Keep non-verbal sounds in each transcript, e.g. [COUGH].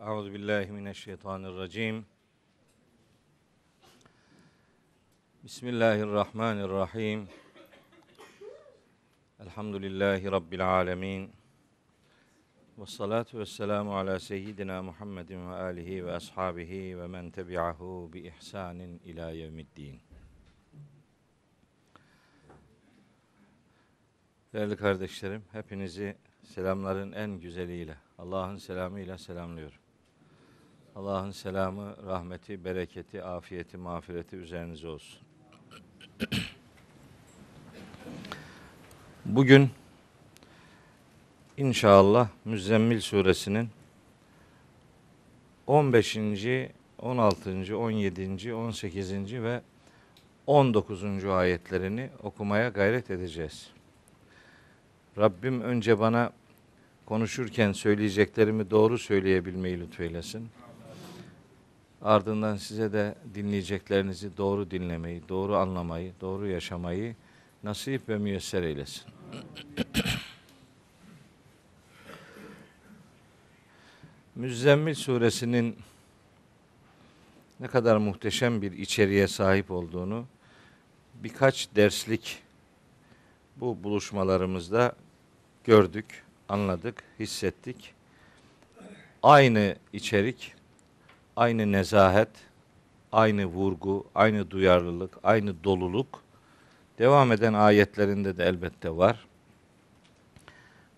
Euzu billahi mineşşeytanirracim. Bismillahirrahmanirrahim. Elhamdülillahi rabbil alamin. Ve salatu vesselamu ala seyyidina Muhammedin ve alihi ve ashabihi ve men tebi'ahu bi ihsanin ila yevmiddin. Değerli kardeşlerim, hepinizi selamların en güzeliyle, Allah'ın selamıyla selamlıyorum. Allah'ın selamı, rahmeti, bereketi, afiyeti, mağfireti üzerinize olsun. [CLEARS THROAT] Bugün inşallah Müzzemmil suresinin 15. 16. 17. 18. ve 19. ayetlerini okumaya gayret edeceğiz. Rabbim önce bana konuşurken söyleyeceklerimi doğru söyleyebilmeyi lütfeylesin. Ardından size de dinleyeceklerinizi doğru dinlemeyi, doğru anlamayı, doğru yaşamayı nasip ve müyesser eylesin. [CLEARS THROAT] Müzzemmil suresinin ne kadar muhteşem bir içeriğe sahip olduğunu birkaç derslik bu buluşmalarımızda gördük, anladık, hissettik. Aynı içerik aynı nezahet, aynı vurgu, aynı duyarlılık, aynı doluluk devam eden ayetlerinde de elbette var.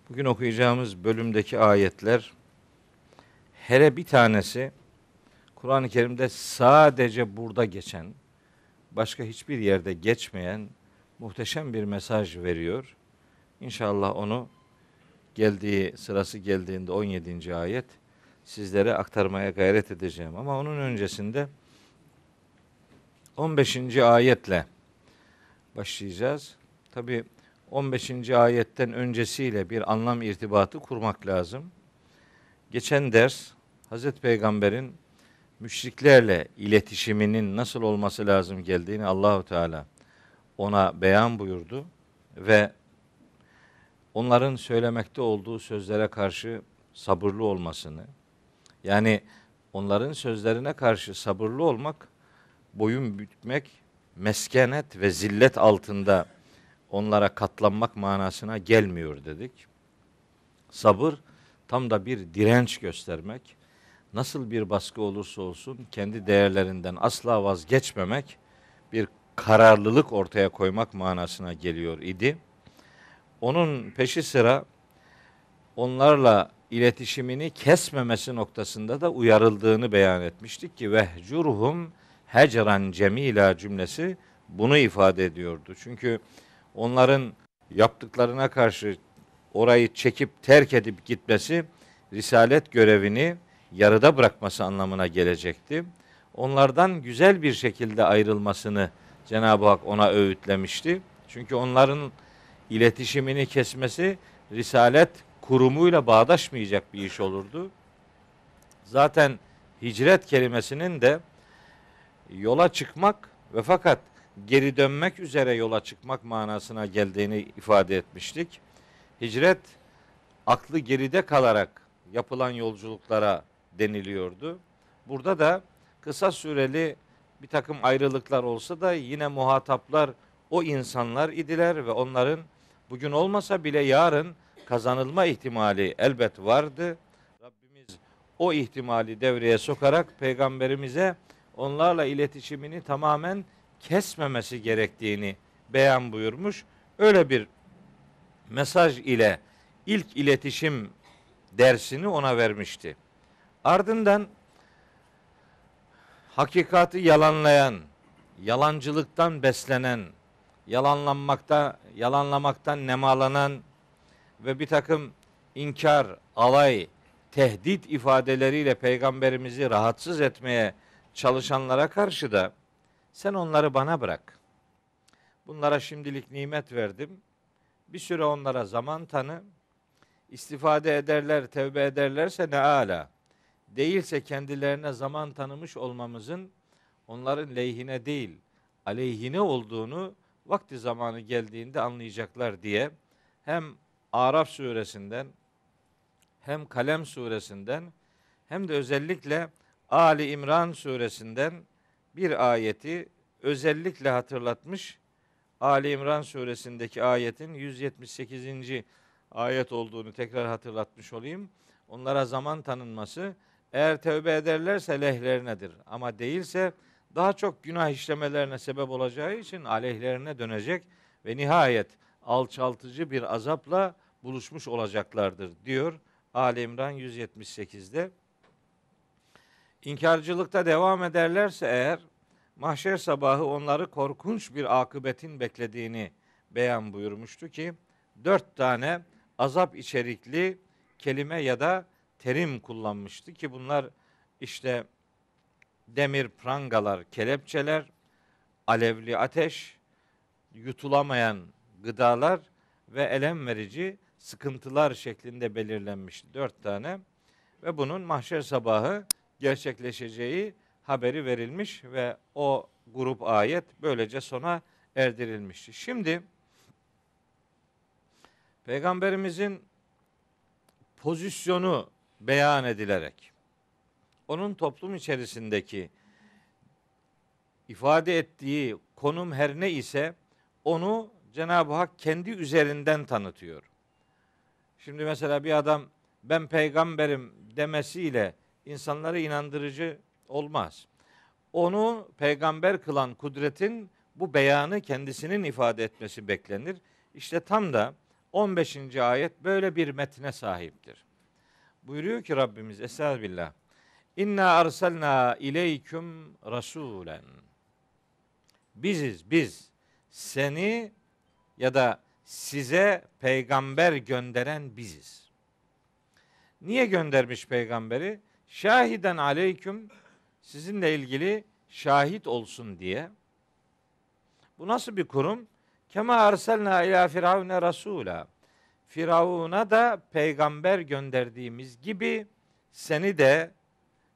Bugün okuyacağımız bölümdeki ayetler hele bir tanesi Kur'an-ı Kerim'de sadece burada geçen, başka hiçbir yerde geçmeyen muhteşem bir mesaj veriyor. İnşallah onu geldiği sırası geldiğinde 17. ayet sizlere aktarmaya gayret edeceğim. Ama onun öncesinde 15. ayetle başlayacağız. Tabi 15. ayetten öncesiyle bir anlam irtibatı kurmak lazım. Geçen ders Hazreti Peygamber'in müşriklerle iletişiminin nasıl olması lazım geldiğini Allahu Teala ona beyan buyurdu ve onların söylemekte olduğu sözlere karşı sabırlı olmasını, yani onların sözlerine karşı sabırlı olmak, boyun bükmek, meskenet ve zillet altında onlara katlanmak manasına gelmiyor dedik. Sabır tam da bir direnç göstermek, nasıl bir baskı olursa olsun kendi değerlerinden asla vazgeçmemek, bir kararlılık ortaya koymak manasına geliyor idi. Onun peşi sıra onlarla iletişimini kesmemesi noktasında da uyarıldığını beyan etmiştik ki vehcurhum hecran cemila cümlesi bunu ifade ediyordu. Çünkü onların yaptıklarına karşı orayı çekip terk edip gitmesi risalet görevini yarıda bırakması anlamına gelecekti. Onlardan güzel bir şekilde ayrılmasını Cenab-ı Hak ona öğütlemişti. Çünkü onların iletişimini kesmesi risalet kurumuyla bağdaşmayacak bir iş olurdu. Zaten hicret kelimesinin de yola çıkmak ve fakat geri dönmek üzere yola çıkmak manasına geldiğini ifade etmiştik. Hicret aklı geride kalarak yapılan yolculuklara deniliyordu. Burada da kısa süreli bir takım ayrılıklar olsa da yine muhataplar o insanlar idiler ve onların bugün olmasa bile yarın kazanılma ihtimali elbet vardı. Rabbimiz o ihtimali devreye sokarak peygamberimize onlarla iletişimini tamamen kesmemesi gerektiğini beyan buyurmuş. Öyle bir mesaj ile ilk iletişim dersini ona vermişti. Ardından hakikati yalanlayan, yalancılıktan beslenen, yalanlanmakta, yalanlamaktan nemalanan ve bir takım inkar, alay, tehdit ifadeleriyle peygamberimizi rahatsız etmeye çalışanlara karşı da sen onları bana bırak. Bunlara şimdilik nimet verdim. Bir süre onlara zaman tanı. İstifade ederler, tevbe ederlerse ne ala. Değilse kendilerine zaman tanımış olmamızın onların lehine değil, aleyhine olduğunu vakti zamanı geldiğinde anlayacaklar diye hem Araf suresinden hem Kalem suresinden hem de özellikle Ali İmran suresinden bir ayeti özellikle hatırlatmış. Ali İmran suresindeki ayetin 178. ayet olduğunu tekrar hatırlatmış olayım. Onlara zaman tanınması eğer tövbe ederlerse lehlerinedir ama değilse daha çok günah işlemelerine sebep olacağı için aleyhlerine dönecek ve nihayet alçaltıcı bir azapla buluşmuş olacaklardır diyor Ali İmran 178'de. İnkarcılıkta devam ederlerse eğer mahşer sabahı onları korkunç bir akıbetin beklediğini beyan buyurmuştu ki dört tane azap içerikli kelime ya da terim kullanmıştı ki bunlar işte demir prangalar, kelepçeler, alevli ateş, yutulamayan gıdalar ve elem verici sıkıntılar şeklinde belirlenmiş dört tane ve bunun mahşer sabahı gerçekleşeceği haberi verilmiş ve o grup ayet böylece sona erdirilmişti. Şimdi Peygamberimizin pozisyonu beyan edilerek onun toplum içerisindeki ifade ettiği konum her ne ise onu Cenab-ı Hak kendi üzerinden tanıtıyor. Şimdi mesela bir adam ben peygamberim demesiyle insanları inandırıcı olmaz. Onu peygamber kılan kudretin bu beyanı kendisinin ifade etmesi beklenir. İşte tam da 15. ayet böyle bir metne sahiptir. Buyuruyor ki Rabbimiz Estağfirullah. İnna arsalna ileyküm rasulen. Biziz biz seni ya da size peygamber gönderen biziz. Niye göndermiş peygamberi? Şahiden aleyküm sizinle ilgili şahit olsun diye. Bu nasıl bir kurum? Kema arsalna ila firavune rasula. Firavuna da peygamber gönderdiğimiz gibi seni de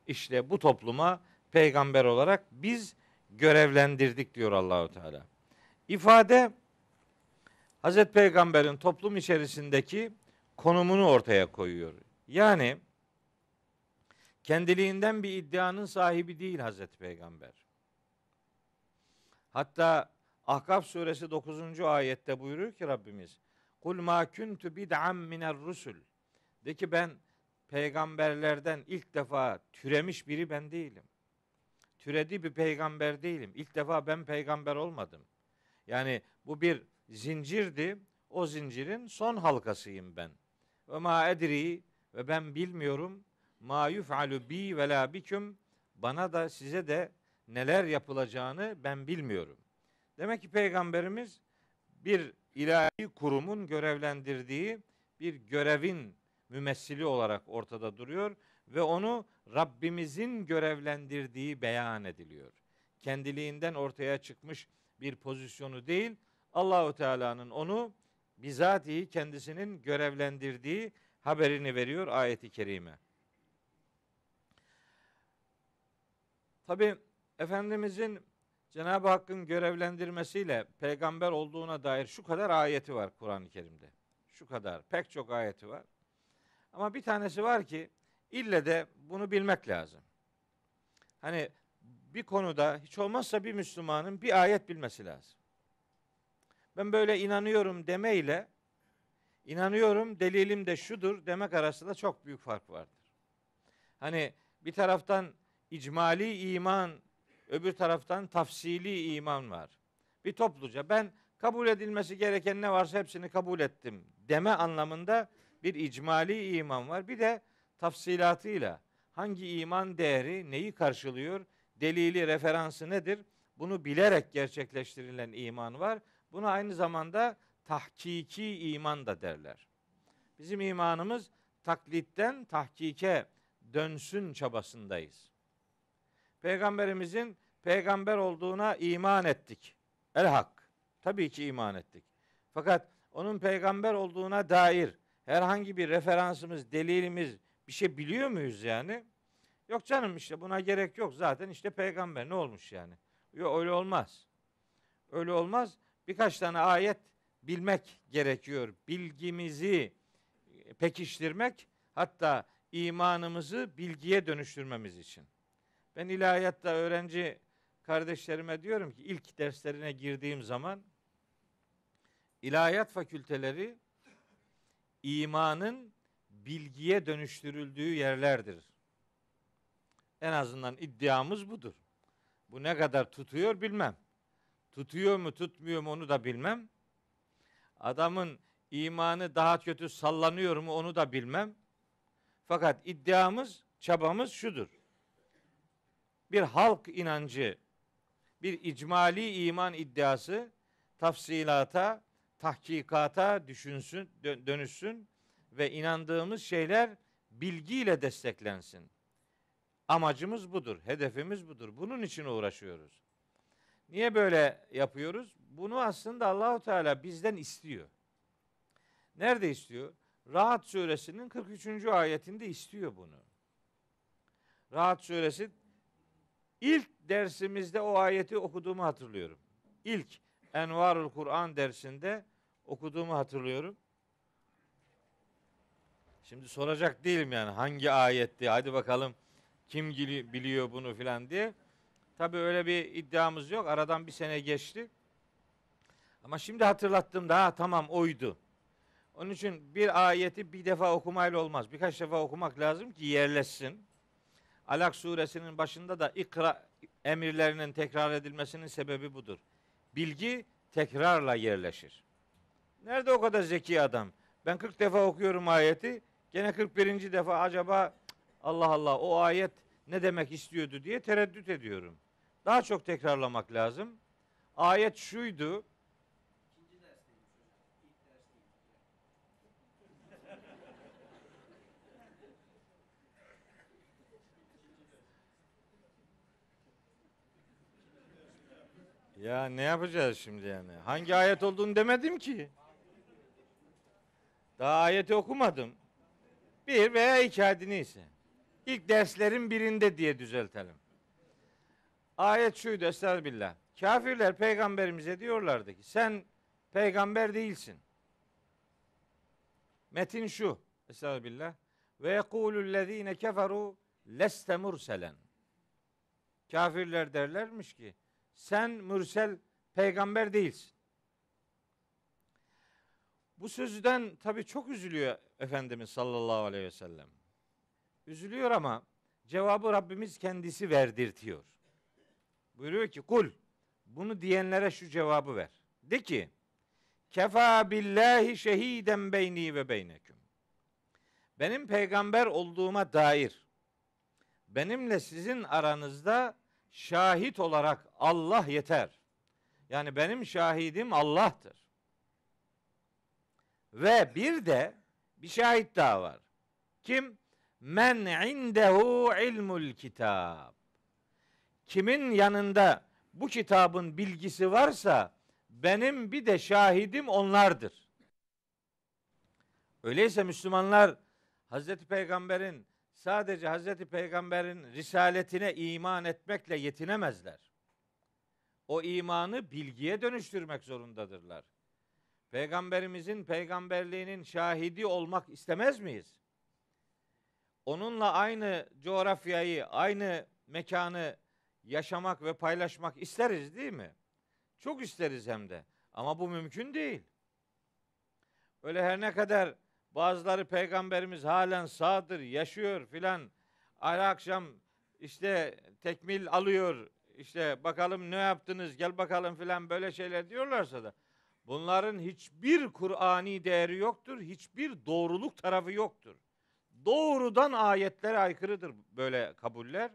işte bu topluma peygamber olarak biz görevlendirdik diyor Allahu Teala. İfade Hazreti Peygamber'in toplum içerisindeki konumunu ortaya koyuyor. Yani kendiliğinden bir iddianın sahibi değil Hazreti Peygamber. Hatta Ahkaf suresi 9. ayette buyuruyor ki Rabbimiz Kul ma kuntu bid'an miner rusul De ki ben peygamberlerden ilk defa türemiş biri ben değilim. Türedi bir peygamber değilim. İlk defa ben peygamber olmadım. Yani bu bir zincirdi. O zincirin son halkasıyım ben. Ve ma edri ve ben bilmiyorum. Ma yuf'alu bi ve la biküm. Bana da size de neler yapılacağını ben bilmiyorum. Demek ki peygamberimiz bir ilahi kurumun görevlendirdiği bir görevin mümessili olarak ortada duruyor ve onu Rabbimizin görevlendirdiği beyan ediliyor. Kendiliğinden ortaya çıkmış bir pozisyonu değil, Allahu Teala'nın onu bizatihi kendisinin görevlendirdiği haberini veriyor ayeti kerime. Tabi Efendimizin Cenab-ı Hakk'ın görevlendirmesiyle peygamber olduğuna dair şu kadar ayeti var Kur'an-ı Kerim'de. Şu kadar. Pek çok ayeti var. Ama bir tanesi var ki ille de bunu bilmek lazım. Hani bir konuda hiç olmazsa bir Müslümanın bir ayet bilmesi lazım ben böyle inanıyorum demeyle inanıyorum delilim de şudur demek arasında çok büyük fark vardır. Hani bir taraftan icmali iman, öbür taraftan tafsili iman var. Bir topluca ben kabul edilmesi gereken ne varsa hepsini kabul ettim deme anlamında bir icmali iman var. Bir de tafsilatıyla hangi iman değeri neyi karşılıyor, delili, referansı nedir? Bunu bilerek gerçekleştirilen iman var. Buna aynı zamanda tahkiki iman da derler. Bizim imanımız taklitten tahkike dönsün çabasındayız. Peygamberimizin peygamber olduğuna iman ettik. El hak. Tabii ki iman ettik. Fakat onun peygamber olduğuna dair herhangi bir referansımız, delilimiz bir şey biliyor muyuz yani? Yok canım işte buna gerek yok zaten işte peygamber ne olmuş yani? Yok öyle olmaz. Öyle olmaz birkaç tane ayet bilmek gerekiyor. Bilgimizi e, pekiştirmek hatta imanımızı bilgiye dönüştürmemiz için. Ben ilahiyatta öğrenci kardeşlerime diyorum ki ilk derslerine girdiğim zaman ilahiyat fakülteleri imanın bilgiye dönüştürüldüğü yerlerdir. En azından iddiamız budur. Bu ne kadar tutuyor bilmem. Tutuyor mu tutmuyor mu onu da bilmem. Adamın imanı daha kötü sallanıyor mu onu da bilmem. Fakat iddiamız, çabamız şudur. Bir halk inancı, bir icmali iman iddiası tafsilata, tahkikata düşünsün, dönüşsün ve inandığımız şeyler bilgiyle desteklensin. Amacımız budur, hedefimiz budur. Bunun için uğraşıyoruz. Niye böyle yapıyoruz? Bunu aslında Allahu Teala bizden istiyor. Nerede istiyor? Rahat suresinin 43. ayetinde istiyor bunu. Rahat suresi ilk dersimizde o ayeti okuduğumu hatırlıyorum. İlk Envarul Kur'an dersinde okuduğumu hatırlıyorum. Şimdi soracak değilim yani hangi ayetti hadi bakalım kim biliyor bunu filan diye. Tabi öyle bir iddiamız yok. Aradan bir sene geçti. Ama şimdi hatırlattım daha tamam oydu. Onun için bir ayeti bir defa okumayla olmaz. Birkaç defa okumak lazım ki yerleşsin. Alak suresinin başında da ikra emirlerinin tekrar edilmesinin sebebi budur. Bilgi tekrarla yerleşir. Nerede o kadar zeki adam? Ben 40 defa okuyorum ayeti. Gene 41. defa acaba Allah Allah o ayet ne demek istiyordu diye tereddüt ediyorum. Daha çok tekrarlamak lazım. Ayet şuydu. Ya ne yapacağız şimdi yani? Hangi ayet olduğunu demedim ki. Daha ayeti okumadım. Bir veya iki hadini ise. İlk derslerin birinde diye düzeltelim. Ayet şuydu estağfirullah. Kafirler peygamberimize diyorlardı ki sen peygamber değilsin. Metin şu estağfirullah. Ve yekulüllezine keferu leste murselen. Kafirler derlermiş ki sen mürsel peygamber değilsin. Bu sözden tabi çok üzülüyor Efendimiz sallallahu aleyhi ve sellem. Üzülüyor ama cevabı Rabbimiz kendisi verdirtiyor. Buyuruyor ki kul bunu diyenlere şu cevabı ver. De ki kefa billahi şehiden beyni ve beyneküm. Benim peygamber olduğuma dair benimle sizin aranızda şahit olarak Allah yeter. Yani benim şahidim Allah'tır. Ve bir de bir şahit daha var. Kim? Men indehu ilmul kitab kimin yanında bu kitabın bilgisi varsa benim bir de şahidim onlardır. Öyleyse Müslümanlar Hazreti Peygamber'in sadece Hazreti Peygamber'in risaletine iman etmekle yetinemezler. O imanı bilgiye dönüştürmek zorundadırlar. Peygamberimizin peygamberliğinin şahidi olmak istemez miyiz? Onunla aynı coğrafyayı, aynı mekanı yaşamak ve paylaşmak isteriz değil mi? Çok isteriz hem de. Ama bu mümkün değil. Öyle her ne kadar bazıları peygamberimiz halen sağdır, yaşıyor filan. Ara akşam işte tekmil alıyor, işte bakalım ne yaptınız, gel bakalım filan böyle şeyler diyorlarsa da bunların hiçbir Kur'ani değeri yoktur, hiçbir doğruluk tarafı yoktur. Doğrudan ayetlere aykırıdır böyle kabuller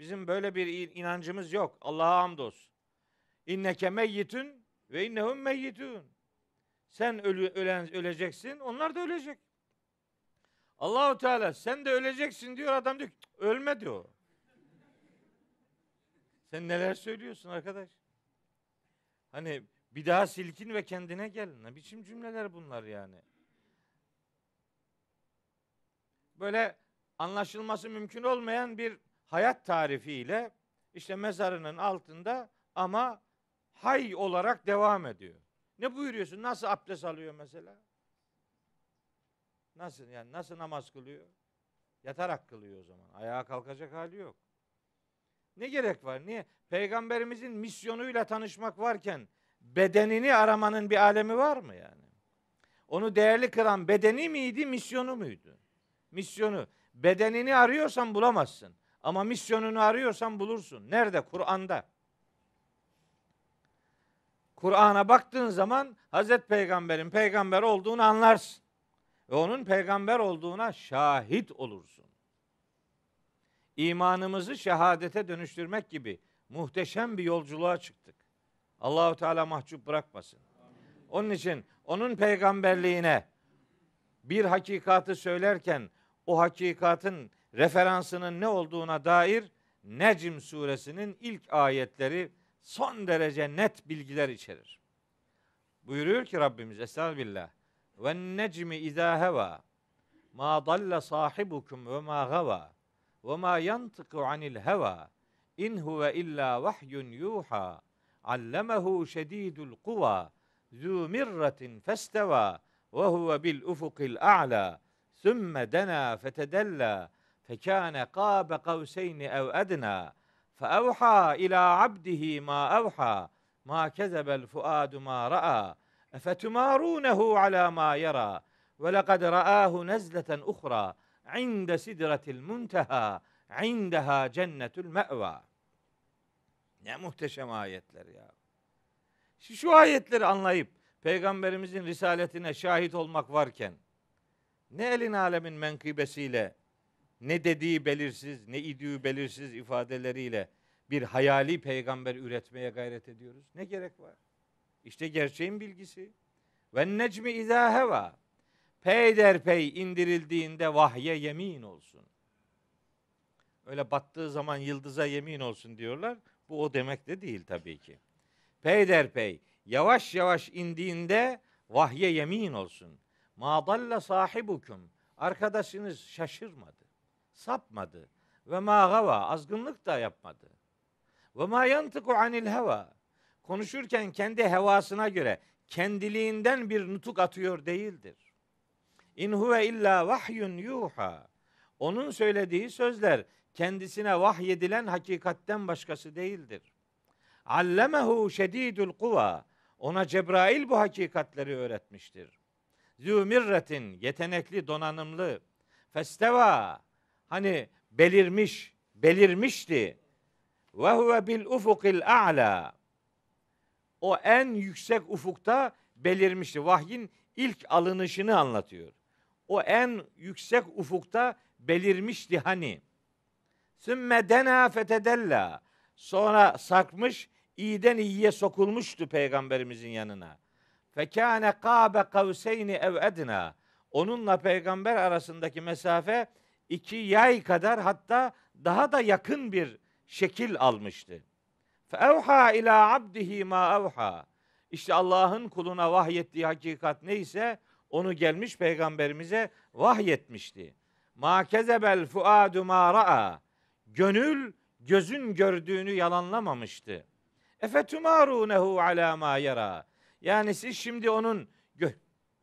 Bizim böyle bir inancımız yok. Allah'a hamdolsun. İnneke meyyitün ve innehum meyyitün. Sen ölü, ölen, öleceksin, onlar da ölecek. Allahu Teala sen de öleceksin diyor adam diyor ölme diyor. Sen neler söylüyorsun arkadaş? Hani bir daha silkin ve kendine gel. Ne biçim cümleler bunlar yani? Böyle anlaşılması mümkün olmayan bir hayat tarifiyle işte mezarının altında ama hay olarak devam ediyor. Ne buyuruyorsun? Nasıl abdest alıyor mesela? Nasıl yani nasıl namaz kılıyor? Yatarak kılıyor o zaman. Ayağa kalkacak hali yok. Ne gerek var? Niye? Peygamberimizin misyonuyla tanışmak varken bedenini aramanın bir alemi var mı yani? Onu değerli kılan bedeni miydi, misyonu muydu? Misyonu. Bedenini arıyorsan bulamazsın. Ama misyonunu arıyorsan bulursun. Nerede? Kur'an'da. Kur'an'a baktığın zaman Hazreti Peygamber'in peygamber olduğunu anlarsın. Ve onun peygamber olduğuna şahit olursun. İmanımızı şehadete dönüştürmek gibi muhteşem bir yolculuğa çıktık. Allahu Teala mahcup bırakmasın. Onun için onun peygamberliğine bir hakikatı söylerken o hakikatin referansının ne olduğuna dair Necm suresinin ilk ayetleri son derece net bilgiler içerir. Buyuruyor ki Rabbimiz Estağfirullah. Ve necmi izâ heva ma dalle sahibukum ve ma gava ve ma yantıku anil heva in huve illa vahyun yuha allemehu şedidul kuva zu mirratin festeva ve huve bil ufukil a'la sümme dena fetedella فكان قاب قوسين أو أدنى فأوحى إلى عبده ما أوحى ما كذب الفؤاد ما رأى أفتمارونه على ما يرى ولقد رآه نزلة أخرى عند سدرة المنتهى عندها جنة المأوى يا مهتشم آية يا آيتler ya şu ayetleri anlayıp peygamberimizin risaletine şahit olmak varken ne elin alemin menkıbesiyle ne dediği belirsiz, ne idüğü belirsiz ifadeleriyle bir hayali peygamber üretmeye gayret ediyoruz. Ne gerek var? İşte gerçeğin bilgisi. Ve necmi izâ heva. Peyderpey indirildiğinde vahye yemin olsun. Öyle battığı zaman yıldıza yemin olsun diyorlar. Bu o demek de değil tabii ki. Peyderpey yavaş yavaş indiğinde vahye yemin olsun. Ma dalle sahibukum. Arkadaşınız şaşırmadı sapmadı. Ve ma gava azgınlık da yapmadı. Ve ma yantıku anil heva konuşurken kendi hevasına göre kendiliğinden bir nutuk atıyor değildir. İn huve illa vahyun yuha. Onun söylediği sözler kendisine vahyedilen hakikatten başkası değildir. Allemehu şedidul kuva. Ona Cebrail bu hakikatleri öğretmiştir. Zümirretin yetenekli donanımlı. Festeva hani belirmiş, belirmişti. Ve huve bil ufukil a'la. O en yüksek ufukta belirmişti. Vahyin ilk alınışını anlatıyor. O en yüksek ufukta belirmişti hani. Sümme dena fetedella. Sonra sarkmış, iyiden iyiye sokulmuştu peygamberimizin yanına. Fekâne kâbe kavseyni ev edna. Onunla peygamber arasındaki mesafe iki yay kadar hatta daha da yakın bir şekil almıştı. Fevha ila abdihi ma evha. İşte Allah'ın kuluna vahyettiği hakikat neyse onu gelmiş peygamberimize vahyetmişti. Ma kezebel fuadu ma ra'a. Gönül gözün gördüğünü yalanlamamıştı. Efetumarunehu ala ma yara. Yani siz şimdi onun gö-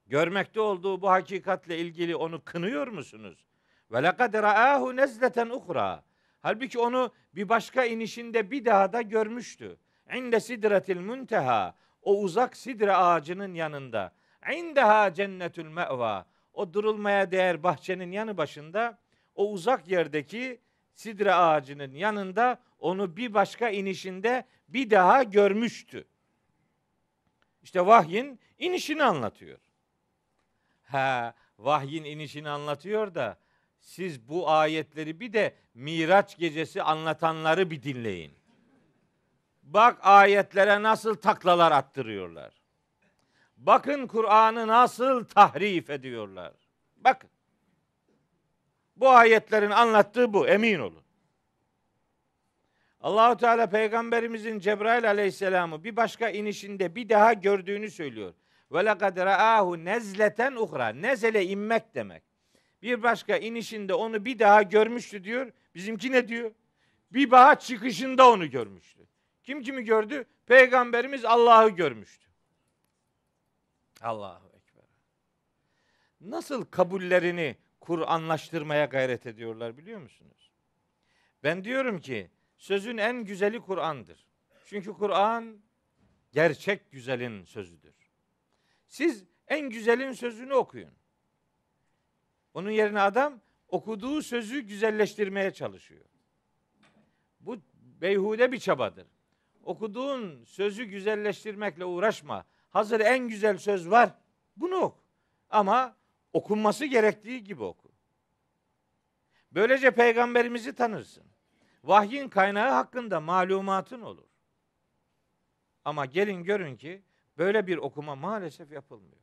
görmekte olduğu bu hakikatle ilgili onu kınıyor musunuz? Ve lekad ra'ahu nezleten uhra. Halbuki onu bir başka inişinde bir daha da görmüştü. İnde sidretil münteha. O uzak sidre ağacının yanında. İndeha cennetül me'va. O durulmaya değer bahçenin yanı başında o uzak yerdeki sidre ağacının yanında onu bir başka inişinde bir daha görmüştü. İşte vahyin inişini anlatıyor. Ha, vahyin inişini anlatıyor da siz bu ayetleri bir de Miraç gecesi anlatanları bir dinleyin. Bak ayetlere nasıl taklalar attırıyorlar. Bakın Kur'an'ı nasıl tahrif ediyorlar. Bak. Bu ayetlerin anlattığı bu emin olun. Allahu Teala peygamberimizin Cebrail Aleyhisselam'ı bir başka inişinde bir daha gördüğünü söylüyor. Ve lekad raahu nezleten uhra. Nezele inmek demek. Bir başka inişinde onu bir daha görmüştü diyor. Bizimki ne diyor? Bir daha çıkışında onu görmüştü. Kim kimi gördü? Peygamberimiz Allah'ı görmüştü. Allahu Ekber. Nasıl kabullerini Kur'anlaştırmaya gayret ediyorlar biliyor musunuz? Ben diyorum ki sözün en güzeli Kur'an'dır. Çünkü Kur'an gerçek güzelin sözüdür. Siz en güzelin sözünü okuyun. Onun yerine adam okuduğu sözü güzelleştirmeye çalışıyor. Bu beyhude bir çabadır. Okuduğun sözü güzelleştirmekle uğraşma. Hazır en güzel söz var. Bunu oku. Ama okunması gerektiği gibi oku. Böylece peygamberimizi tanırsın. Vahyin kaynağı hakkında malumatın olur. Ama gelin görün ki böyle bir okuma maalesef yapılmıyor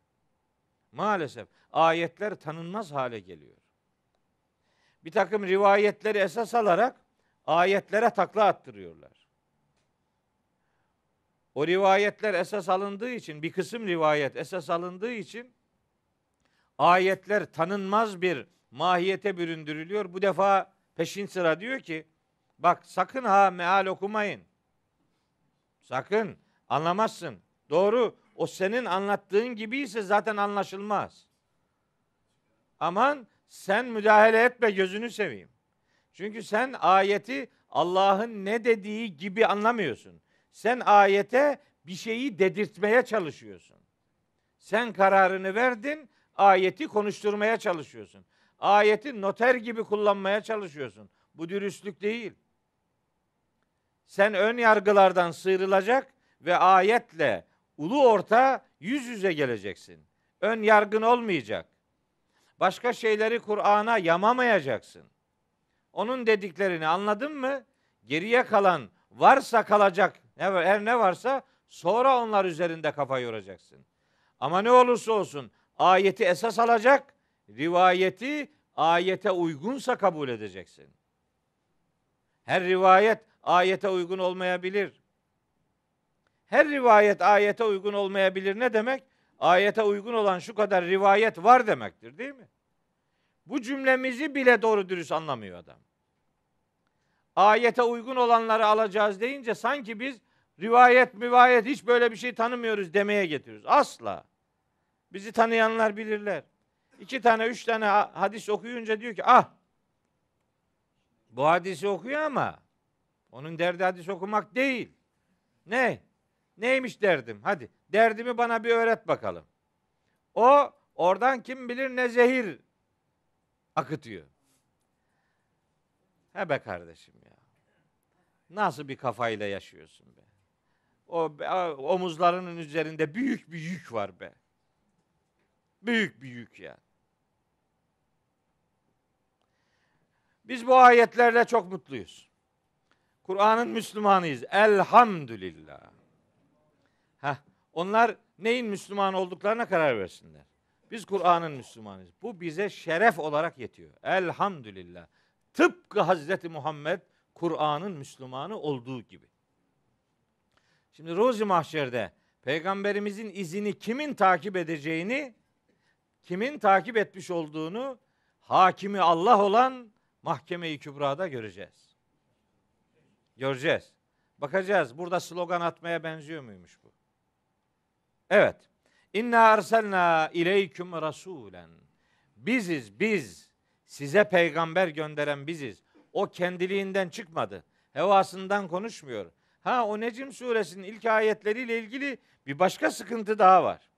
maalesef ayetler tanınmaz hale geliyor. Bir takım rivayetleri esas alarak ayetlere takla attırıyorlar. O rivayetler esas alındığı için bir kısım rivayet esas alındığı için ayetler tanınmaz bir mahiyete büründürülüyor. Bu defa peşin sıra diyor ki bak sakın ha meal okumayın. Sakın anlamazsın. Doğru o senin anlattığın gibiyse zaten anlaşılmaz. Aman sen müdahale etme gözünü seveyim. Çünkü sen ayeti Allah'ın ne dediği gibi anlamıyorsun. Sen ayete bir şeyi dedirtmeye çalışıyorsun. Sen kararını verdin, ayeti konuşturmaya çalışıyorsun. Ayeti noter gibi kullanmaya çalışıyorsun. Bu dürüstlük değil. Sen ön yargılardan sıyrılacak ve ayetle Ulu orta yüz yüze geleceksin. Ön yargın olmayacak. Başka şeyleri Kur'an'a yamamayacaksın. Onun dediklerini anladın mı? Geriye kalan varsa kalacak ne var, her ne varsa sonra onlar üzerinde kafa yoracaksın. Ama ne olursa olsun ayeti esas alacak, rivayeti ayete uygunsa kabul edeceksin. Her rivayet ayete uygun olmayabilir. Her rivayet ayete uygun olmayabilir ne demek? Ayete uygun olan şu kadar rivayet var demektir değil mi? Bu cümlemizi bile doğru dürüst anlamıyor adam. Ayete uygun olanları alacağız deyince sanki biz rivayet müvayet hiç böyle bir şey tanımıyoruz demeye getiriyoruz. Asla. Bizi tanıyanlar bilirler. İki tane, üç tane hadis okuyunca diyor ki ah bu hadisi okuyor ama onun derdi hadis okumak değil. Ne? Neymiş derdim? Hadi derdimi bana bir öğret bakalım. O oradan kim bilir ne zehir akıtıyor. He be kardeşim ya. Nasıl bir kafayla yaşıyorsun be? O omuzlarının üzerinde büyük bir yük var be. Büyük bir yük ya. Biz bu ayetlerle çok mutluyuz. Kur'an'ın Müslümanıyız. Elhamdülillah. Onlar neyin Müslüman olduklarına karar versinler. Biz Kur'an'ın Müslümanıyız. Bu bize şeref olarak yetiyor. Elhamdülillah. Tıpkı Hazreti Muhammed Kur'an'ın Müslümanı olduğu gibi. Şimdi Rozi Mahşer'de peygamberimizin izini kimin takip edeceğini, kimin takip etmiş olduğunu hakimi Allah olan Mahkeme-i Kübra'da göreceğiz. Göreceğiz. Bakacağız burada slogan atmaya benziyor muymuş Evet. İnna erselna ileyküm rasulen. Biziz biz. Size peygamber gönderen biziz. O kendiliğinden çıkmadı. Hevasından konuşmuyor. Ha o Necim suresinin ilk ayetleriyle ilgili bir başka sıkıntı daha var.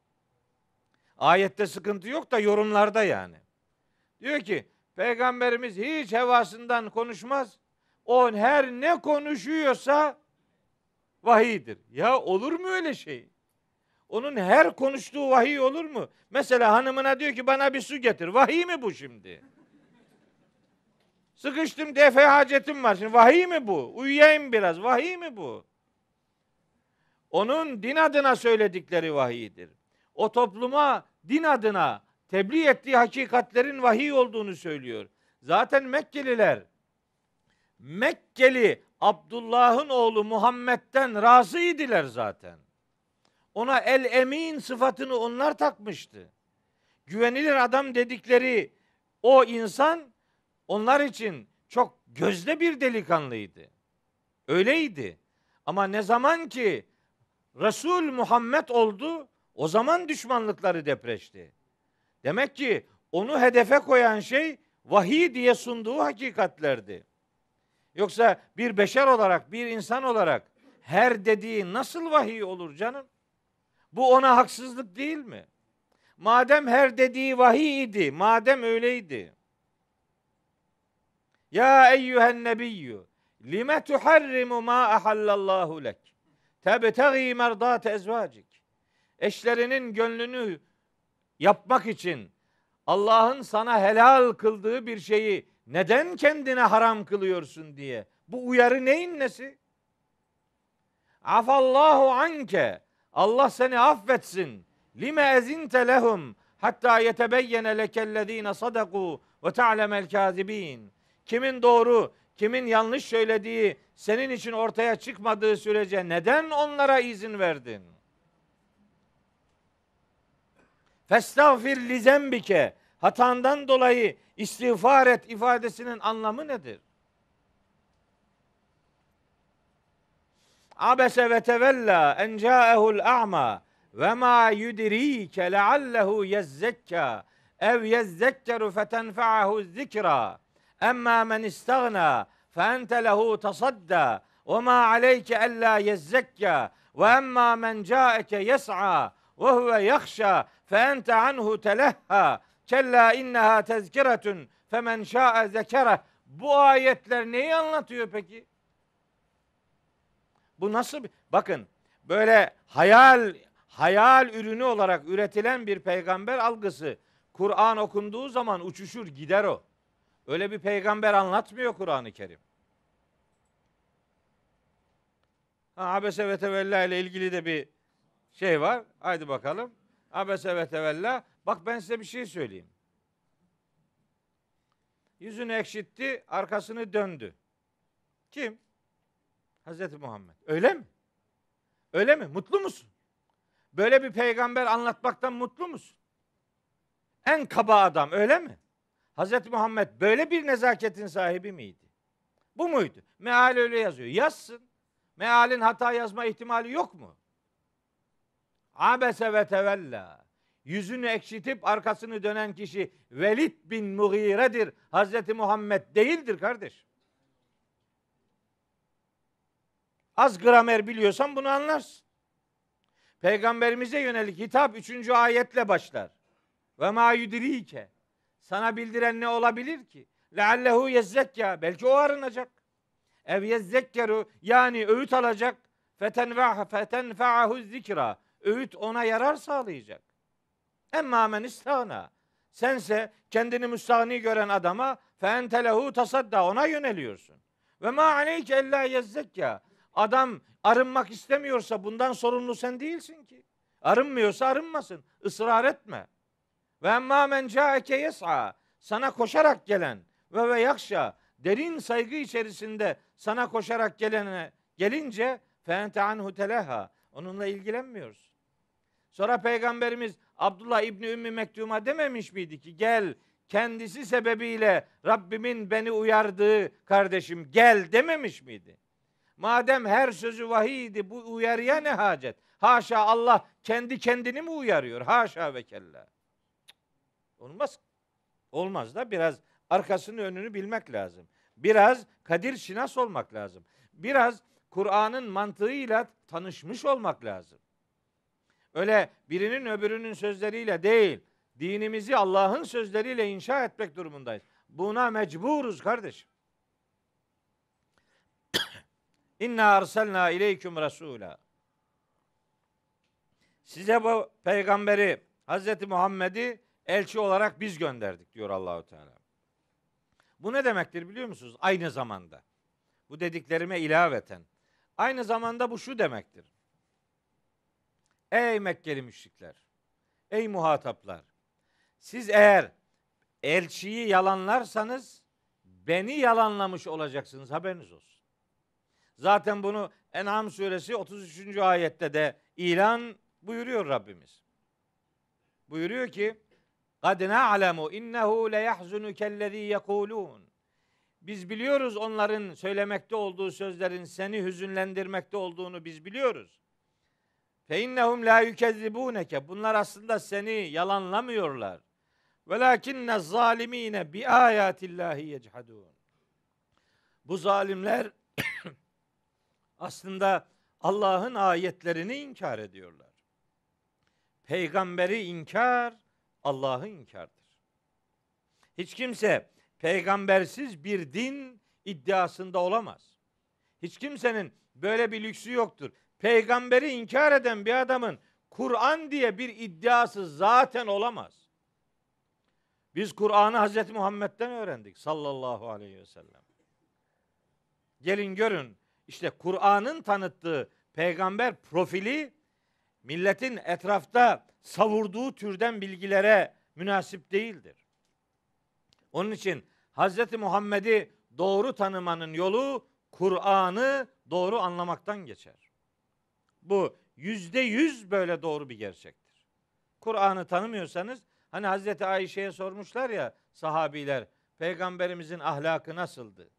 Ayette sıkıntı yok da yorumlarda yani. Diyor ki peygamberimiz hiç hevasından konuşmaz. O her ne konuşuyorsa vahidir. Ya olur mu öyle şey? Onun her konuştuğu vahiy olur mu? Mesela hanımına diyor ki bana bir su getir. Vahiy mi bu şimdi? Sıkıştım defe hacetim var. Şimdi vahiy mi bu? Uyuyayım biraz. Vahiy mi bu? Onun din adına söyledikleri vahiydir. O topluma din adına tebliğ ettiği hakikatlerin vahiy olduğunu söylüyor. Zaten Mekkeliler Mekkeli Abdullah'ın oğlu Muhammed'den razıydılar zaten. Ona el emin sıfatını onlar takmıştı. Güvenilir adam dedikleri o insan onlar için çok gözde bir delikanlıydı. Öyleydi. Ama ne zaman ki Resul Muhammed oldu, o zaman düşmanlıkları depreşti. Demek ki onu hedefe koyan şey vahiy diye sunduğu hakikatlerdi. Yoksa bir beşer olarak, bir insan olarak her dediği nasıl vahiy olur canım? Bu ona haksızlık değil mi? Madem her dediği vahiy idi, madem öyleydi. Ya eyyühen nebiyyü, lime tuharrimu ma ahallallahu lek. Tebtegi merdat ezvacik. Eşlerinin gönlünü yapmak için Allah'ın sana helal kıldığı bir şeyi neden kendine haram kılıyorsun diye. Bu uyarı neyin nesi? Afallahu anke Allah seni affetsin. Lime ezinte lehum hatta yetebeyyene lekellezine sadaku ve ta'lemel kazibin. Kimin doğru, kimin yanlış söylediği senin için ortaya çıkmadığı sürece neden onlara izin verdin? Festağfir li zembike hatandan dolayı istiğfar et ifadesinin anlamı nedir? عبس وتولى أن جاءه الأعمى وما يدريك لعله يزكى أو يذكر فتنفعه الذكرى أما من استغنى فأنت له تصدى وما عليك ألا يزكى وأما من جاءك يسعى وهو يخشى فأنت عنه تلهى كلا إنها تذكرة فمن شاء ذكره Bu ayetler neyi anlatıyor peki? Bu nasıl bir... Bakın böyle hayal hayal ürünü olarak üretilen bir peygamber algısı Kur'an okunduğu zaman uçuşur gider o. Öyle bir peygamber anlatmıyor Kur'an-ı Kerim. Ha, abese ve tevella ile ilgili de bir şey var. Haydi bakalım. Abese ve tevella. Bak ben size bir şey söyleyeyim. Yüzünü ekşitti, arkasını döndü. Kim? Hazreti Muhammed. Öyle mi? Öyle mi? Mutlu musun? Böyle bir peygamber anlatmaktan mutlu musun? En kaba adam öyle mi? Hazreti Muhammed böyle bir nezaketin sahibi miydi? Bu muydu? Meal öyle yazıyor. Yazsın. Mealin hata yazma ihtimali yok mu? Abese ve tevella. Yüzünü ekşitip arkasını dönen kişi Velid bin Mughire'dir. Hazreti Muhammed değildir kardeşim. Az gramer biliyorsan bunu anlarsın. Peygamberimize yönelik hitap üçüncü ayetle başlar. Ve ma yudrike. Sana bildiren ne olabilir ki? Leallehu yezzekya. Belki o arınacak. Ev yezzekkeru. Yani öğüt alacak. Fetenfa'ahu zikra. Öğüt ona yarar sağlayacak. Emma men istana. Sense kendini müstahni gören adama fe entelehu tasadda ona yöneliyorsun. Ve ma aleyke ella yezzekya. Adam arınmak istemiyorsa bundan sorumlu sen değilsin ki. Arınmıyorsa arınmasın. Israr etme. Ve emmâ men câeke Sana koşarak gelen ve ve yakşa. Derin saygı içerisinde sana koşarak gelene gelince fe ente anhu teleha. Onunla ilgilenmiyoruz. Sonra Peygamberimiz Abdullah İbni Ümmü Mektum'a dememiş miydi ki gel kendisi sebebiyle Rabbimin beni uyardığı kardeşim gel dememiş miydi? Madem her sözü vahiydi bu uyarıya ne hacet? Haşa Allah kendi kendini mi uyarıyor? Haşa ve kella. Olmaz. Olmaz da biraz arkasını önünü bilmek lazım. Biraz kadir şinas olmak lazım. Biraz Kur'an'ın mantığıyla tanışmış olmak lazım. Öyle birinin öbürünün sözleriyle değil, dinimizi Allah'ın sözleriyle inşa etmek durumundayız. Buna mecburuz kardeşim. İnna arsalna ileyküm rasula. Size bu peygamberi Hazreti Muhammed'i elçi olarak biz gönderdik diyor Allahu Teala. Bu ne demektir biliyor musunuz? Aynı zamanda. Bu dediklerime ilaveten. Aynı zamanda bu şu demektir. Ey Mekkeli müşrikler. Ey muhataplar. Siz eğer elçiyi yalanlarsanız beni yalanlamış olacaksınız haberiniz olsun. Zaten bunu En'am suresi 33. ayette de ilan buyuruyor Rabbimiz. Buyuruyor ki قَدْ نَعْلَمُ اِنَّهُ لَيَحْزُنُكَ الَّذ۪ي يَقُولُونَ Biz biliyoruz onların söylemekte olduğu sözlerin seni hüzünlendirmekte olduğunu biz biliyoruz. فَاِنَّهُمْ لَا يُكَذِّبُونَكَ Bunlar aslında seni yalanlamıyorlar. وَلَاكِنَّ الظَّالِم۪ينَ بِآيَاتِ اللّٰهِ يَجْحَدُونَ Bu zalimler aslında Allah'ın ayetlerini inkar ediyorlar. Peygamberi inkar Allah'ı inkardır. Hiç kimse peygambersiz bir din iddiasında olamaz. Hiç kimsenin böyle bir lüksü yoktur. Peygamberi inkar eden bir adamın Kur'an diye bir iddiası zaten olamaz. Biz Kur'an'ı Hazreti Muhammed'den öğrendik sallallahu aleyhi ve sellem. Gelin görün işte Kur'an'ın tanıttığı peygamber profili milletin etrafta savurduğu türden bilgilere münasip değildir. Onun için Hz. Muhammed'i doğru tanımanın yolu Kur'an'ı doğru anlamaktan geçer. Bu yüzde yüz böyle doğru bir gerçektir. Kur'an'ı tanımıyorsanız hani Hazreti Ayşe'ye sormuşlar ya sahabiler peygamberimizin ahlakı nasıldı?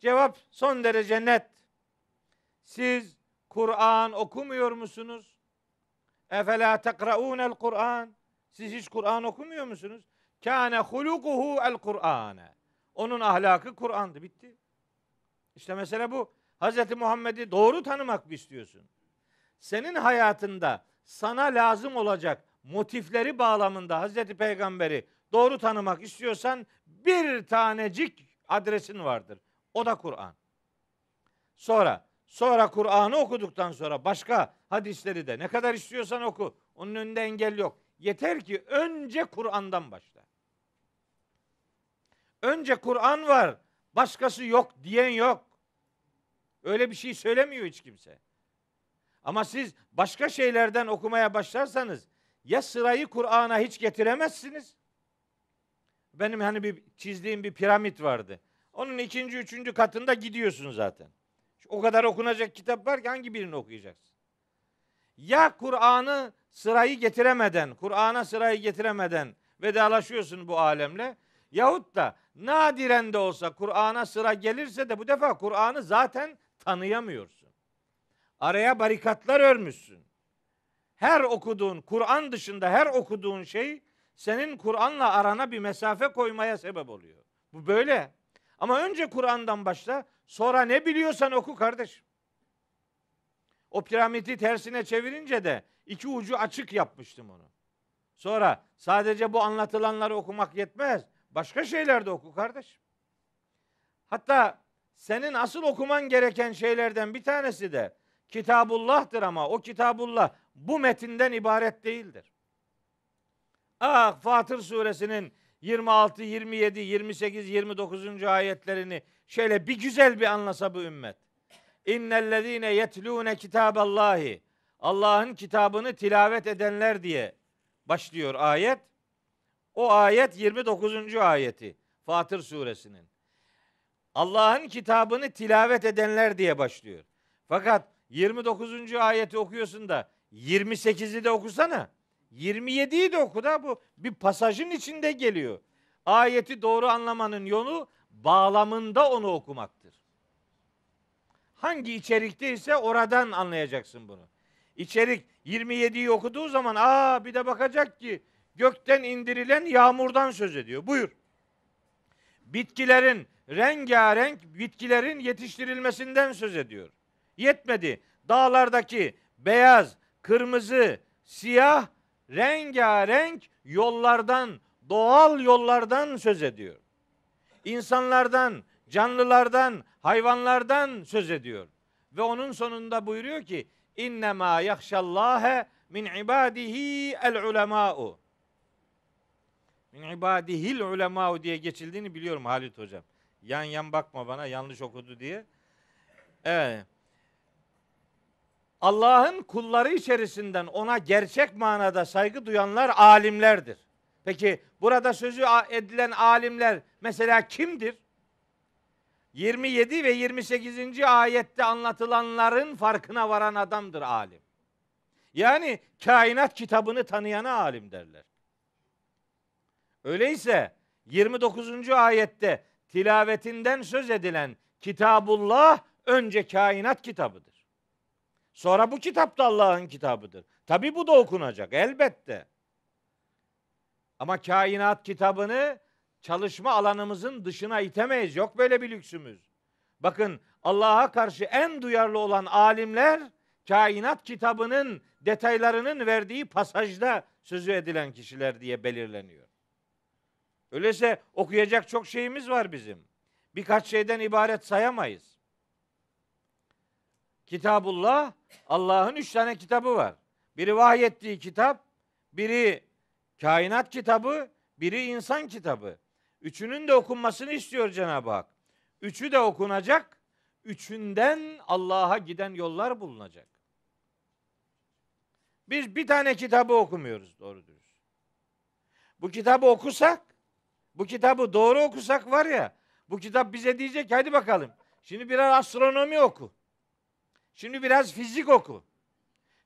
Cevap son derece net. Siz Kur'an okumuyor musunuz? Efela tekraunel Kur'an. Siz hiç Kur'an okumuyor musunuz? Kâne hulukuhu el Kur'ane. Onun ahlakı Kur'an'dı. Bitti. İşte mesele bu. Hz. Muhammed'i doğru tanımak mı istiyorsun? Senin hayatında sana lazım olacak motifleri bağlamında Hz. Peygamber'i doğru tanımak istiyorsan bir tanecik adresin vardır. O da Kur'an. Sonra sonra Kur'an'ı okuduktan sonra başka hadisleri de ne kadar istiyorsan oku. Onun önünde engel yok. Yeter ki önce Kur'an'dan başla. Önce Kur'an var, başkası yok diyen yok. Öyle bir şey söylemiyor hiç kimse. Ama siz başka şeylerden okumaya başlarsanız ya sırayı Kur'an'a hiç getiremezsiniz. Benim hani bir çizdiğim bir piramit vardı. Onun ikinci, üçüncü katında gidiyorsun zaten. O kadar okunacak kitap var ki hangi birini okuyacaksın? Ya Kur'an'ı sırayı getiremeden, Kur'an'a sırayı getiremeden vedalaşıyorsun bu alemle. Yahut da nadiren de olsa Kur'an'a sıra gelirse de bu defa Kur'an'ı zaten tanıyamıyorsun. Araya barikatlar örmüşsün. Her okuduğun, Kur'an dışında her okuduğun şey senin Kur'an'la arana bir mesafe koymaya sebep oluyor. Bu böyle. Ama önce Kur'an'dan başla. Sonra ne biliyorsan oku kardeş. O piramidi tersine çevirince de iki ucu açık yapmıştım onu. Sonra sadece bu anlatılanları okumak yetmez. Başka şeyler de oku kardeş. Hatta senin asıl okuman gereken şeylerden bir tanesi de Kitabullah'tır ama o Kitabullah bu metinden ibaret değildir. Ah Fatır suresinin 26, 27, 28, 29. ayetlerini şöyle bir güzel bir anlasa bu ümmet. İnnellezîne yetlûne kitâballâhi. Allah'ın kitabını tilavet edenler diye başlıyor ayet. O ayet 29. ayeti Fatır suresinin. Allah'ın kitabını tilavet edenler diye başlıyor. Fakat 29. ayeti okuyorsun da 28'i de okusana. 27'yi de oku da bu bir pasajın içinde geliyor. Ayeti doğru anlamanın yolu bağlamında onu okumaktır. Hangi içerikte ise oradan anlayacaksın bunu. İçerik 27'yi okuduğu zaman aa bir de bakacak ki gökten indirilen yağmurdan söz ediyor. Buyur. Bitkilerin rengarenk bitkilerin yetiştirilmesinden söz ediyor. Yetmedi. Dağlardaki beyaz, kırmızı, siyah rengarenk yollardan, doğal yollardan söz ediyor. İnsanlardan, canlılardan, hayvanlardan söz ediyor. Ve onun sonunda buyuruyor ki innema yahşallâhe min ibadihi el ulemâ'u. Min ibadihil ulemâ'u diye geçildiğini biliyorum Halit hocam. Yan yan bakma bana yanlış okudu diye. Evet. Allah'ın kulları içerisinden ona gerçek manada saygı duyanlar alimlerdir. Peki burada sözü edilen alimler mesela kimdir? 27 ve 28. ayette anlatılanların farkına varan adamdır alim. Yani kainat kitabını tanıyana alim derler. Öyleyse 29. ayette tilavetinden söz edilen Kitabullah önce kainat kitabıdır. Sonra bu kitap da Allah'ın kitabıdır. Tabi bu da okunacak elbette. Ama kainat kitabını çalışma alanımızın dışına itemeyiz. Yok böyle bir lüksümüz. Bakın Allah'a karşı en duyarlı olan alimler kainat kitabının detaylarının verdiği pasajda sözü edilen kişiler diye belirleniyor. Öyleyse okuyacak çok şeyimiz var bizim. Birkaç şeyden ibaret sayamayız. Kitabullah Allah'ın üç tane kitabı var. Biri vahyettiği kitap, biri kainat kitabı, biri insan kitabı. Üçünün de okunmasını istiyor Cenab-ı Hak. Üçü de okunacak. Üçünden Allah'a giden yollar bulunacak. Biz bir tane kitabı okumuyoruz doğru dürüst. Bu kitabı okusak, bu kitabı doğru okusak var ya, bu kitap bize diyecek hadi bakalım. Şimdi birer astronomi oku. Şimdi biraz fizik oku.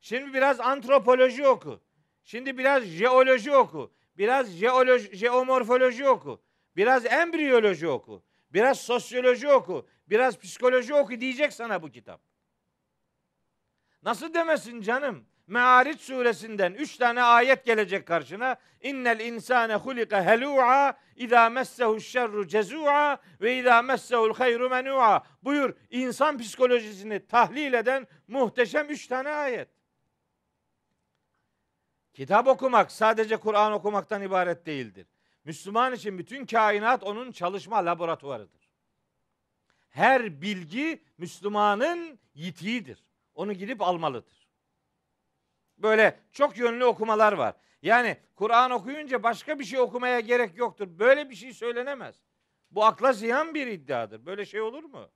Şimdi biraz antropoloji oku. Şimdi biraz jeoloji oku. Biraz jeoloji, jeomorfoloji oku. Biraz embriyoloji oku. Biraz sosyoloji oku. Biraz psikoloji oku diyecek sana bu kitap. Nasıl demesin canım? Meariç suresinden üç tane ayet gelecek karşına. İnnel insane hulika helu'a idâ messehu şerru cezu'a ve idâ messehu'l hayru menu'a. Buyur insan psikolojisini tahlil eden muhteşem üç tane ayet. Kitap okumak sadece Kur'an okumaktan ibaret değildir. Müslüman için bütün kainat onun çalışma laboratuvarıdır. Her bilgi Müslümanın yitiğidir. Onu gidip almalıdır böyle çok yönlü okumalar var. Yani Kur'an okuyunca başka bir şey okumaya gerek yoktur. Böyle bir şey söylenemez. Bu akla ziyan bir iddiadır. Böyle şey olur mu?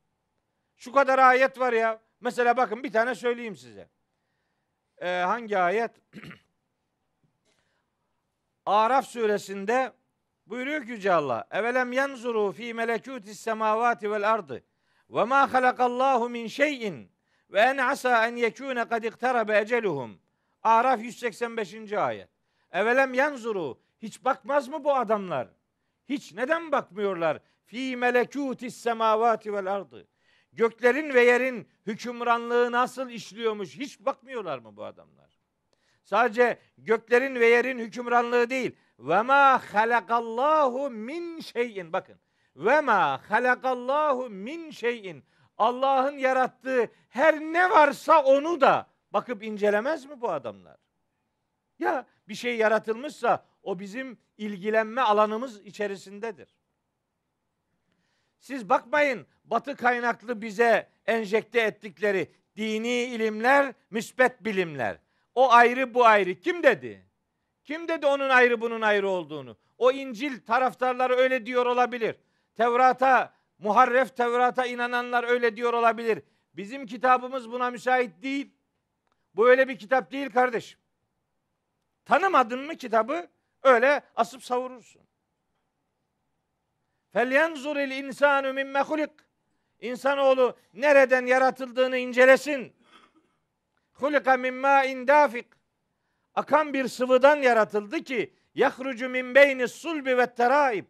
Şu kadar ayet var ya. Mesela bakın bir tane söyleyeyim size. Ee, hangi ayet? [CLEARS THROAT] Araf suresinde buyuruyor ki Yüce Allah. Evelem yanzuru fi melekutis semavati vel ardı ve ma halakallahu min şeyin ve en asa en yekune kad iktarabe eceluhum.'' Araf 185. ayet. Evelem yanzuru hiç bakmaz mı bu adamlar? Hiç neden bakmıyorlar? Fi melekutis semavati vel ardı. Göklerin ve yerin hükümranlığı nasıl işliyormuş? Hiç bakmıyorlar mı bu adamlar? Sadece göklerin ve yerin hükümranlığı değil. Ve ma halakallahu min şeyin. Bakın. Ve ma halakallahu min şeyin. Allah'ın yarattığı her ne varsa onu da bakıp incelemez mi bu adamlar? Ya bir şey yaratılmışsa o bizim ilgilenme alanımız içerisindedir. Siz bakmayın batı kaynaklı bize enjekte ettikleri dini ilimler, müsbet bilimler. O ayrı bu ayrı. Kim dedi? Kim dedi onun ayrı bunun ayrı olduğunu? O İncil taraftarları öyle diyor olabilir. Tevrat'a, muharref Tevrat'a inananlar öyle diyor olabilir. Bizim kitabımız buna müsait değil. Bu öyle bir kitap değil kardeşim. Tanımadın mı kitabı öyle asıp savurursun. Felyanzur el insanu mimme hulik. İnsanoğlu nereden yaratıldığını incelesin. Hulika mimma indafik. Akan bir sıvıdan yaratıldı ki yahrucu min beyni sulbi ve teraib.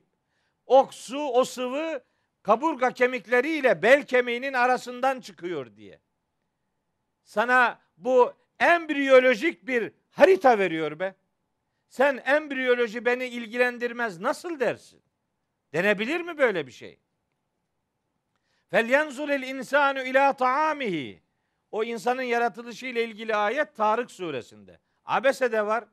su o sıvı kaburga kemikleriyle bel kemiğinin arasından çıkıyor diye. Sana bu embriyolojik bir harita veriyor be. Sen embriyoloji beni ilgilendirmez nasıl dersin? Denebilir mi böyle bir şey? Felyanzuril insanu ila taamihi. O insanın yaratılışı ile ilgili ayet Tarık suresinde. Abese de var.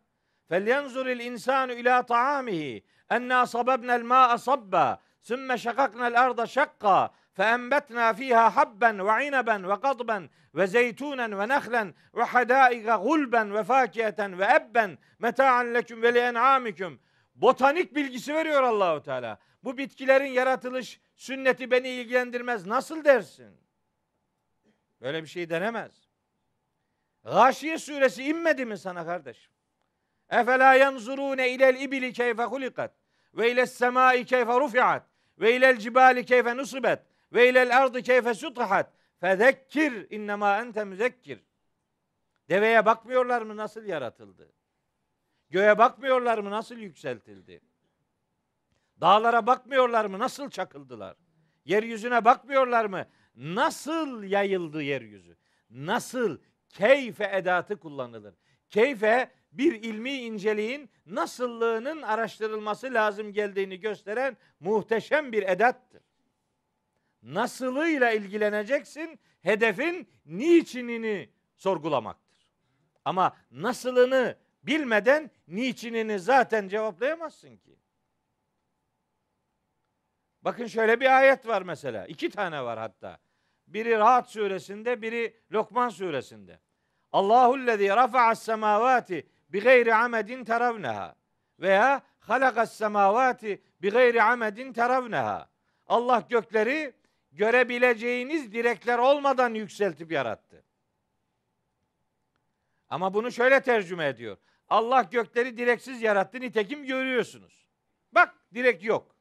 Felyanzuril insanu ila taamihi. Enna sababna'l ma'a sabba. Sümme şakakna'l arda şakka. فَاَنْبَتْنَا ف۪يهَا حَبًّا وَعِنَبًا وَقَضْبًا وَزَيْتُونًا وَنَخْلًا وَحَدَائِقَ غُلْبًا وَفَاكِيَةً وَاَبًّا مَتَاعًا لَكُمْ وَلِاَنْعَامِكُمْ Botanik bilgisi veriyor Allahu Teala. Bu bitkilerin yaratılış sünneti beni ilgilendirmez. Nasıl dersin? Böyle bir şey denemez. Gâşiye suresi inmedi mi sana kardeşim? Efela yanzurune ilel ibili keyfe hulikat ve ile semai keyfe rufiat ve ilel cibali keyfe nusibet ve ilel ardı keyfe sutihat. Fezekkir innema ente müzekkir. Deveye bakmıyorlar mı nasıl yaratıldı? Göğe bakmıyorlar mı nasıl yükseltildi? Dağlara bakmıyorlar mı nasıl çakıldılar? Yeryüzüne bakmıyorlar mı nasıl yayıldı yeryüzü? Nasıl keyfe edatı kullanılır? Keyfe bir ilmi inceliğin nasıllığının araştırılması lazım geldiğini gösteren muhteşem bir edattır nasılıyla ilgileneceksin? Hedefin niçinini sorgulamaktır. Ama nasılını bilmeden niçinini zaten cevaplayamazsın ki. Bakın şöyle bir ayet var mesela. iki tane var hatta. Biri Rahat suresinde, biri Lokman suresinde. Allahu Allahu'llezî rafa'as semâvâti bi gayri amedin teravneha veya halakas semâvâti bi gayri amedin teravneha. Allah gökleri görebileceğiniz direkler olmadan yükseltip yarattı. Ama bunu şöyle tercüme ediyor. Allah gökleri direksiz yarattı nitekim görüyorsunuz. Bak direk yok.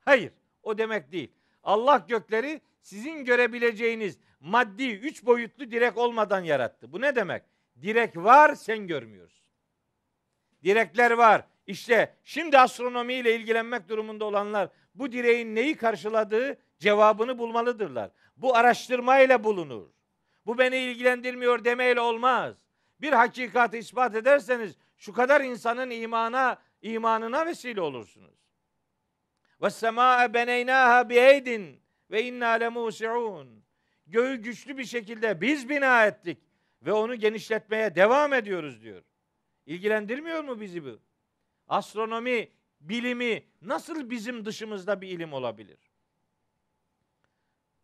Hayır o demek değil. Allah gökleri sizin görebileceğiniz maddi üç boyutlu direk olmadan yarattı. Bu ne demek? Direk var sen görmüyorsun. Direkler var. İşte şimdi astronomiyle ilgilenmek durumunda olanlar bu direğin neyi karşıladığı cevabını bulmalıdırlar. Bu araştırmayla bulunur. Bu beni ilgilendirmiyor demeyle olmaz. Bir hakikati ispat ederseniz şu kadar insanın imana imanına vesile olursunuz. Ve semaa beneynaha bi'eydin ve inna lemusiun. Göğü güçlü bir şekilde biz bina ettik ve onu genişletmeye devam ediyoruz diyor. İlgilendirmiyor mu bizi bu? Astronomi bilimi nasıl bizim dışımızda bir ilim olabilir?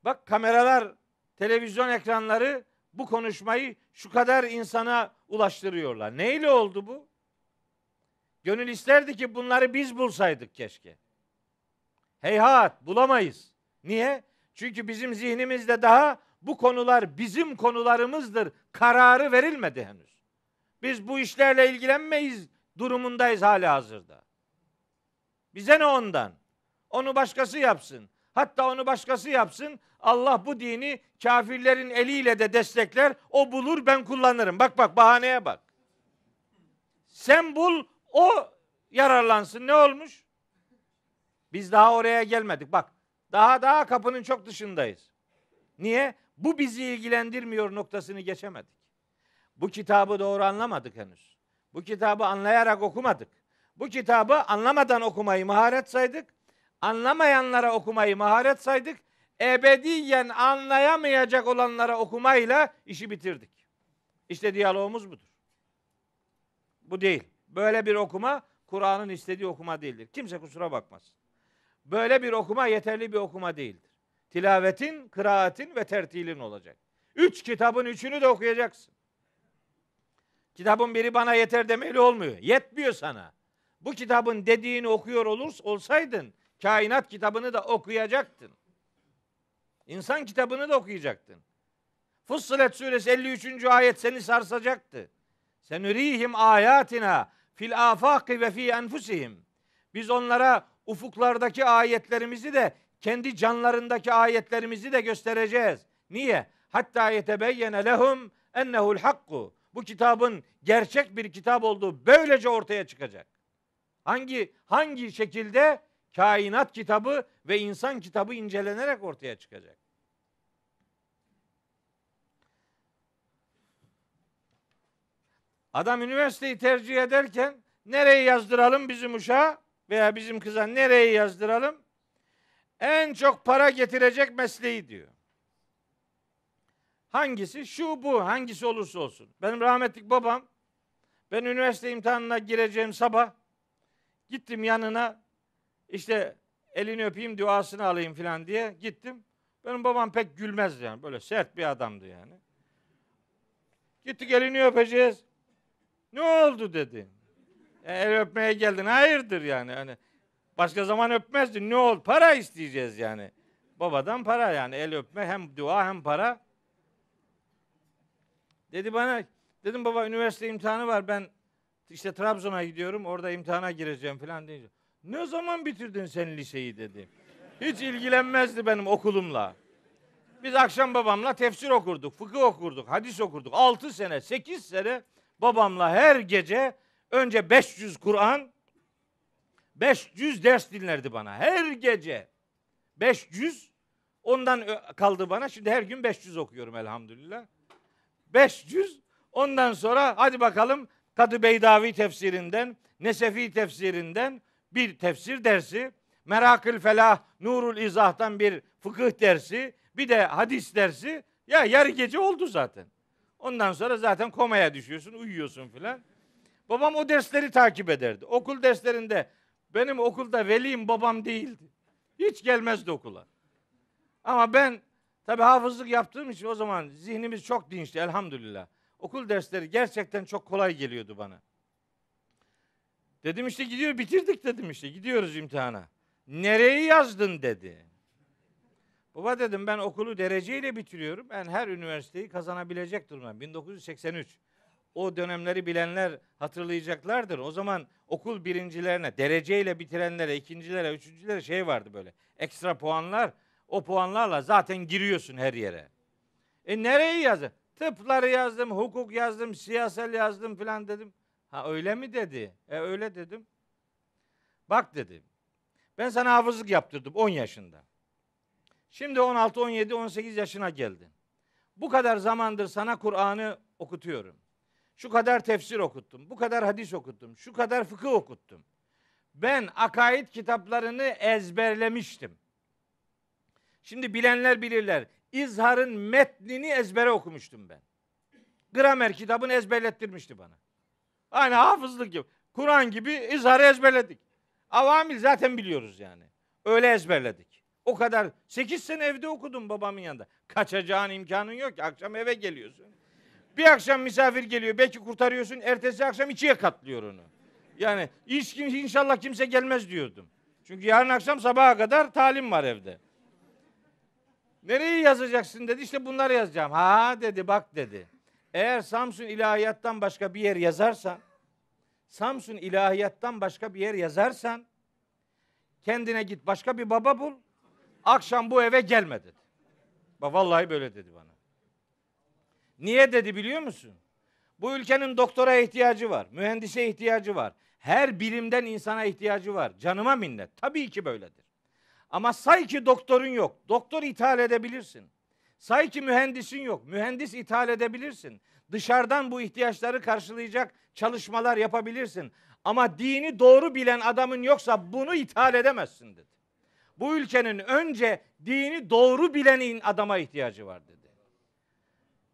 Bak kameralar, televizyon ekranları bu konuşmayı şu kadar insana ulaştırıyorlar. Neyle oldu bu? Gönül isterdi ki bunları biz bulsaydık keşke. Heyhat bulamayız. Niye? Çünkü bizim zihnimizde daha bu konular bizim konularımızdır kararı verilmedi henüz. Biz bu işlerle ilgilenmeyiz durumundayız hali hazırda. Bize ne ondan? Onu başkası yapsın. Hatta onu başkası yapsın. Allah bu dini kafirlerin eliyle de destekler. O bulur ben kullanırım. Bak bak bahaneye bak. Sen bul o yararlansın. Ne olmuş? Biz daha oraya gelmedik. Bak daha daha kapının çok dışındayız. Niye? Bu bizi ilgilendirmiyor noktasını geçemedik. Bu kitabı doğru anlamadık henüz. Bu kitabı anlayarak okumadık. Bu kitabı anlamadan okumayı maharet saydık anlamayanlara okumayı maharet saydık. Ebediyen anlayamayacak olanlara okumayla işi bitirdik. İşte diyalogumuz budur. Bu değil. Böyle bir okuma Kur'an'ın istediği okuma değildir. Kimse kusura bakmasın. Böyle bir okuma yeterli bir okuma değildir. Tilavetin, kıraatin ve tertilin olacak. Üç kitabın üçünü de okuyacaksın. Kitabın biri bana yeter demeli olmuyor. Yetmiyor sana. Bu kitabın dediğini okuyor olurs olsaydın Kainat kitabını da okuyacaktın. İnsan kitabını da okuyacaktın. Fussilet suresi 53. ayet seni sarsacaktı. Sen ürihim ayatina fil afaki ve fi enfusihim. Biz onlara ufuklardaki ayetlerimizi de kendi canlarındaki ayetlerimizi de göstereceğiz. Niye? Hatta yetebeyyene lehum ennehu'l hakku. Bu kitabın gerçek bir kitap olduğu böylece ortaya çıkacak. Hangi hangi şekilde kainat kitabı ve insan kitabı incelenerek ortaya çıkacak. Adam üniversiteyi tercih ederken nereye yazdıralım bizim uşağı veya bizim kıza nereye yazdıralım? En çok para getirecek mesleği diyor. Hangisi? Şu bu. Hangisi olursa olsun. Benim rahmetlik babam ben üniversite imtihanına gireceğim sabah gittim yanına işte elini öpeyim duasını alayım falan diye gittim. Benim babam pek gülmez yani. Böyle sert bir adamdı yani. Gittik elini öpeceğiz. Ne oldu dedi. E, el öpmeye geldin. Hayırdır yani. Hani başka zaman öpmezdin. Ne oldu? Para isteyeceğiz yani. Babadan para yani. El öpme hem dua hem para. Dedi bana dedim baba üniversite imtihanı var. Ben işte Trabzon'a gidiyorum. Orada imtihana gireceğim falan diyeceğim. Ne zaman bitirdin sen liseyi dedi. Hiç ilgilenmezdi benim okulumla. Biz akşam babamla tefsir okurduk, fıkıh okurduk, hadis okurduk. 6 sene, 8 sene babamla her gece önce 500 Kur'an, 500 ders dinlerdi bana her gece. 500 ondan kaldı bana. Şimdi her gün 500 okuyorum elhamdülillah. 500 ondan sonra hadi bakalım Kadı Beydavi tefsirinden, Nesefi tefsirinden, bir tefsir dersi, Merakül Felah, Nurul İzah'tan bir fıkıh dersi, bir de hadis dersi. Ya yarı gece oldu zaten. Ondan sonra zaten komaya düşüyorsun, uyuyorsun filan. Babam o dersleri takip ederdi. Okul derslerinde benim okulda velim babam değildi. Hiç gelmezdi okula. Ama ben tabii hafızlık yaptığım için o zaman zihnimiz çok dinçti elhamdülillah. Okul dersleri gerçekten çok kolay geliyordu bana. Dedim işte gidiyor bitirdik dedim işte gidiyoruz imtihana. Nereyi yazdın dedi. Baba dedim ben okulu dereceyle bitiriyorum. Ben her üniversiteyi kazanabilecek durumda. 1983. O dönemleri bilenler hatırlayacaklardır. O zaman okul birincilerine, dereceyle bitirenlere, ikincilere, üçüncülere şey vardı böyle. Ekstra puanlar. O puanlarla zaten giriyorsun her yere. E nereyi yazdın? Tıpları yazdım, hukuk yazdım, siyasel yazdım filan dedim. Ha öyle mi dedi? E öyle dedim. Bak dedi. Ben sana hafızlık yaptırdım 10 yaşında. Şimdi 16, 17, 18 yaşına geldin. Bu kadar zamandır sana Kur'an'ı okutuyorum. Şu kadar tefsir okuttum. Bu kadar hadis okuttum. Şu kadar fıkıh okuttum. Ben akaid kitaplarını ezberlemiştim. Şimdi bilenler bilirler. İzhar'ın metnini ezbere okumuştum ben. Gramer kitabını ezberlettirmişti bana. Aynı hafızlık gibi. Kur'an gibi izharı ezberledik. Avamil zaten biliyoruz yani. Öyle ezberledik. O kadar 8 sene evde okudum babamın yanında. Kaçacağın imkanın yok ki. Akşam eve geliyorsun. Bir akşam misafir geliyor. Belki kurtarıyorsun. Ertesi akşam içiye katlıyor onu. Yani hiç kimse, inşallah kimse gelmez diyordum. Çünkü yarın akşam sabaha kadar talim var evde. Nereyi yazacaksın dedi. İşte bunları yazacağım. Ha dedi bak dedi. Eğer Samsun ilahiyattan başka bir yer yazarsan, Samsun ilahiyattan başka bir yer yazarsan, kendine git başka bir baba bul, akşam bu eve gelme dedi. Bak vallahi böyle dedi bana. Niye dedi biliyor musun? Bu ülkenin doktora ihtiyacı var, mühendise ihtiyacı var. Her bilimden insana ihtiyacı var. Canıma minnet. Tabii ki böyledir. Ama say ki doktorun yok. Doktor ithal edebilirsin. Say ki mühendisin yok. Mühendis ithal edebilirsin. Dışarıdan bu ihtiyaçları karşılayacak çalışmalar yapabilirsin. Ama dini doğru bilen adamın yoksa bunu ithal edemezsin dedi. Bu ülkenin önce dini doğru bilenin adama ihtiyacı var dedi.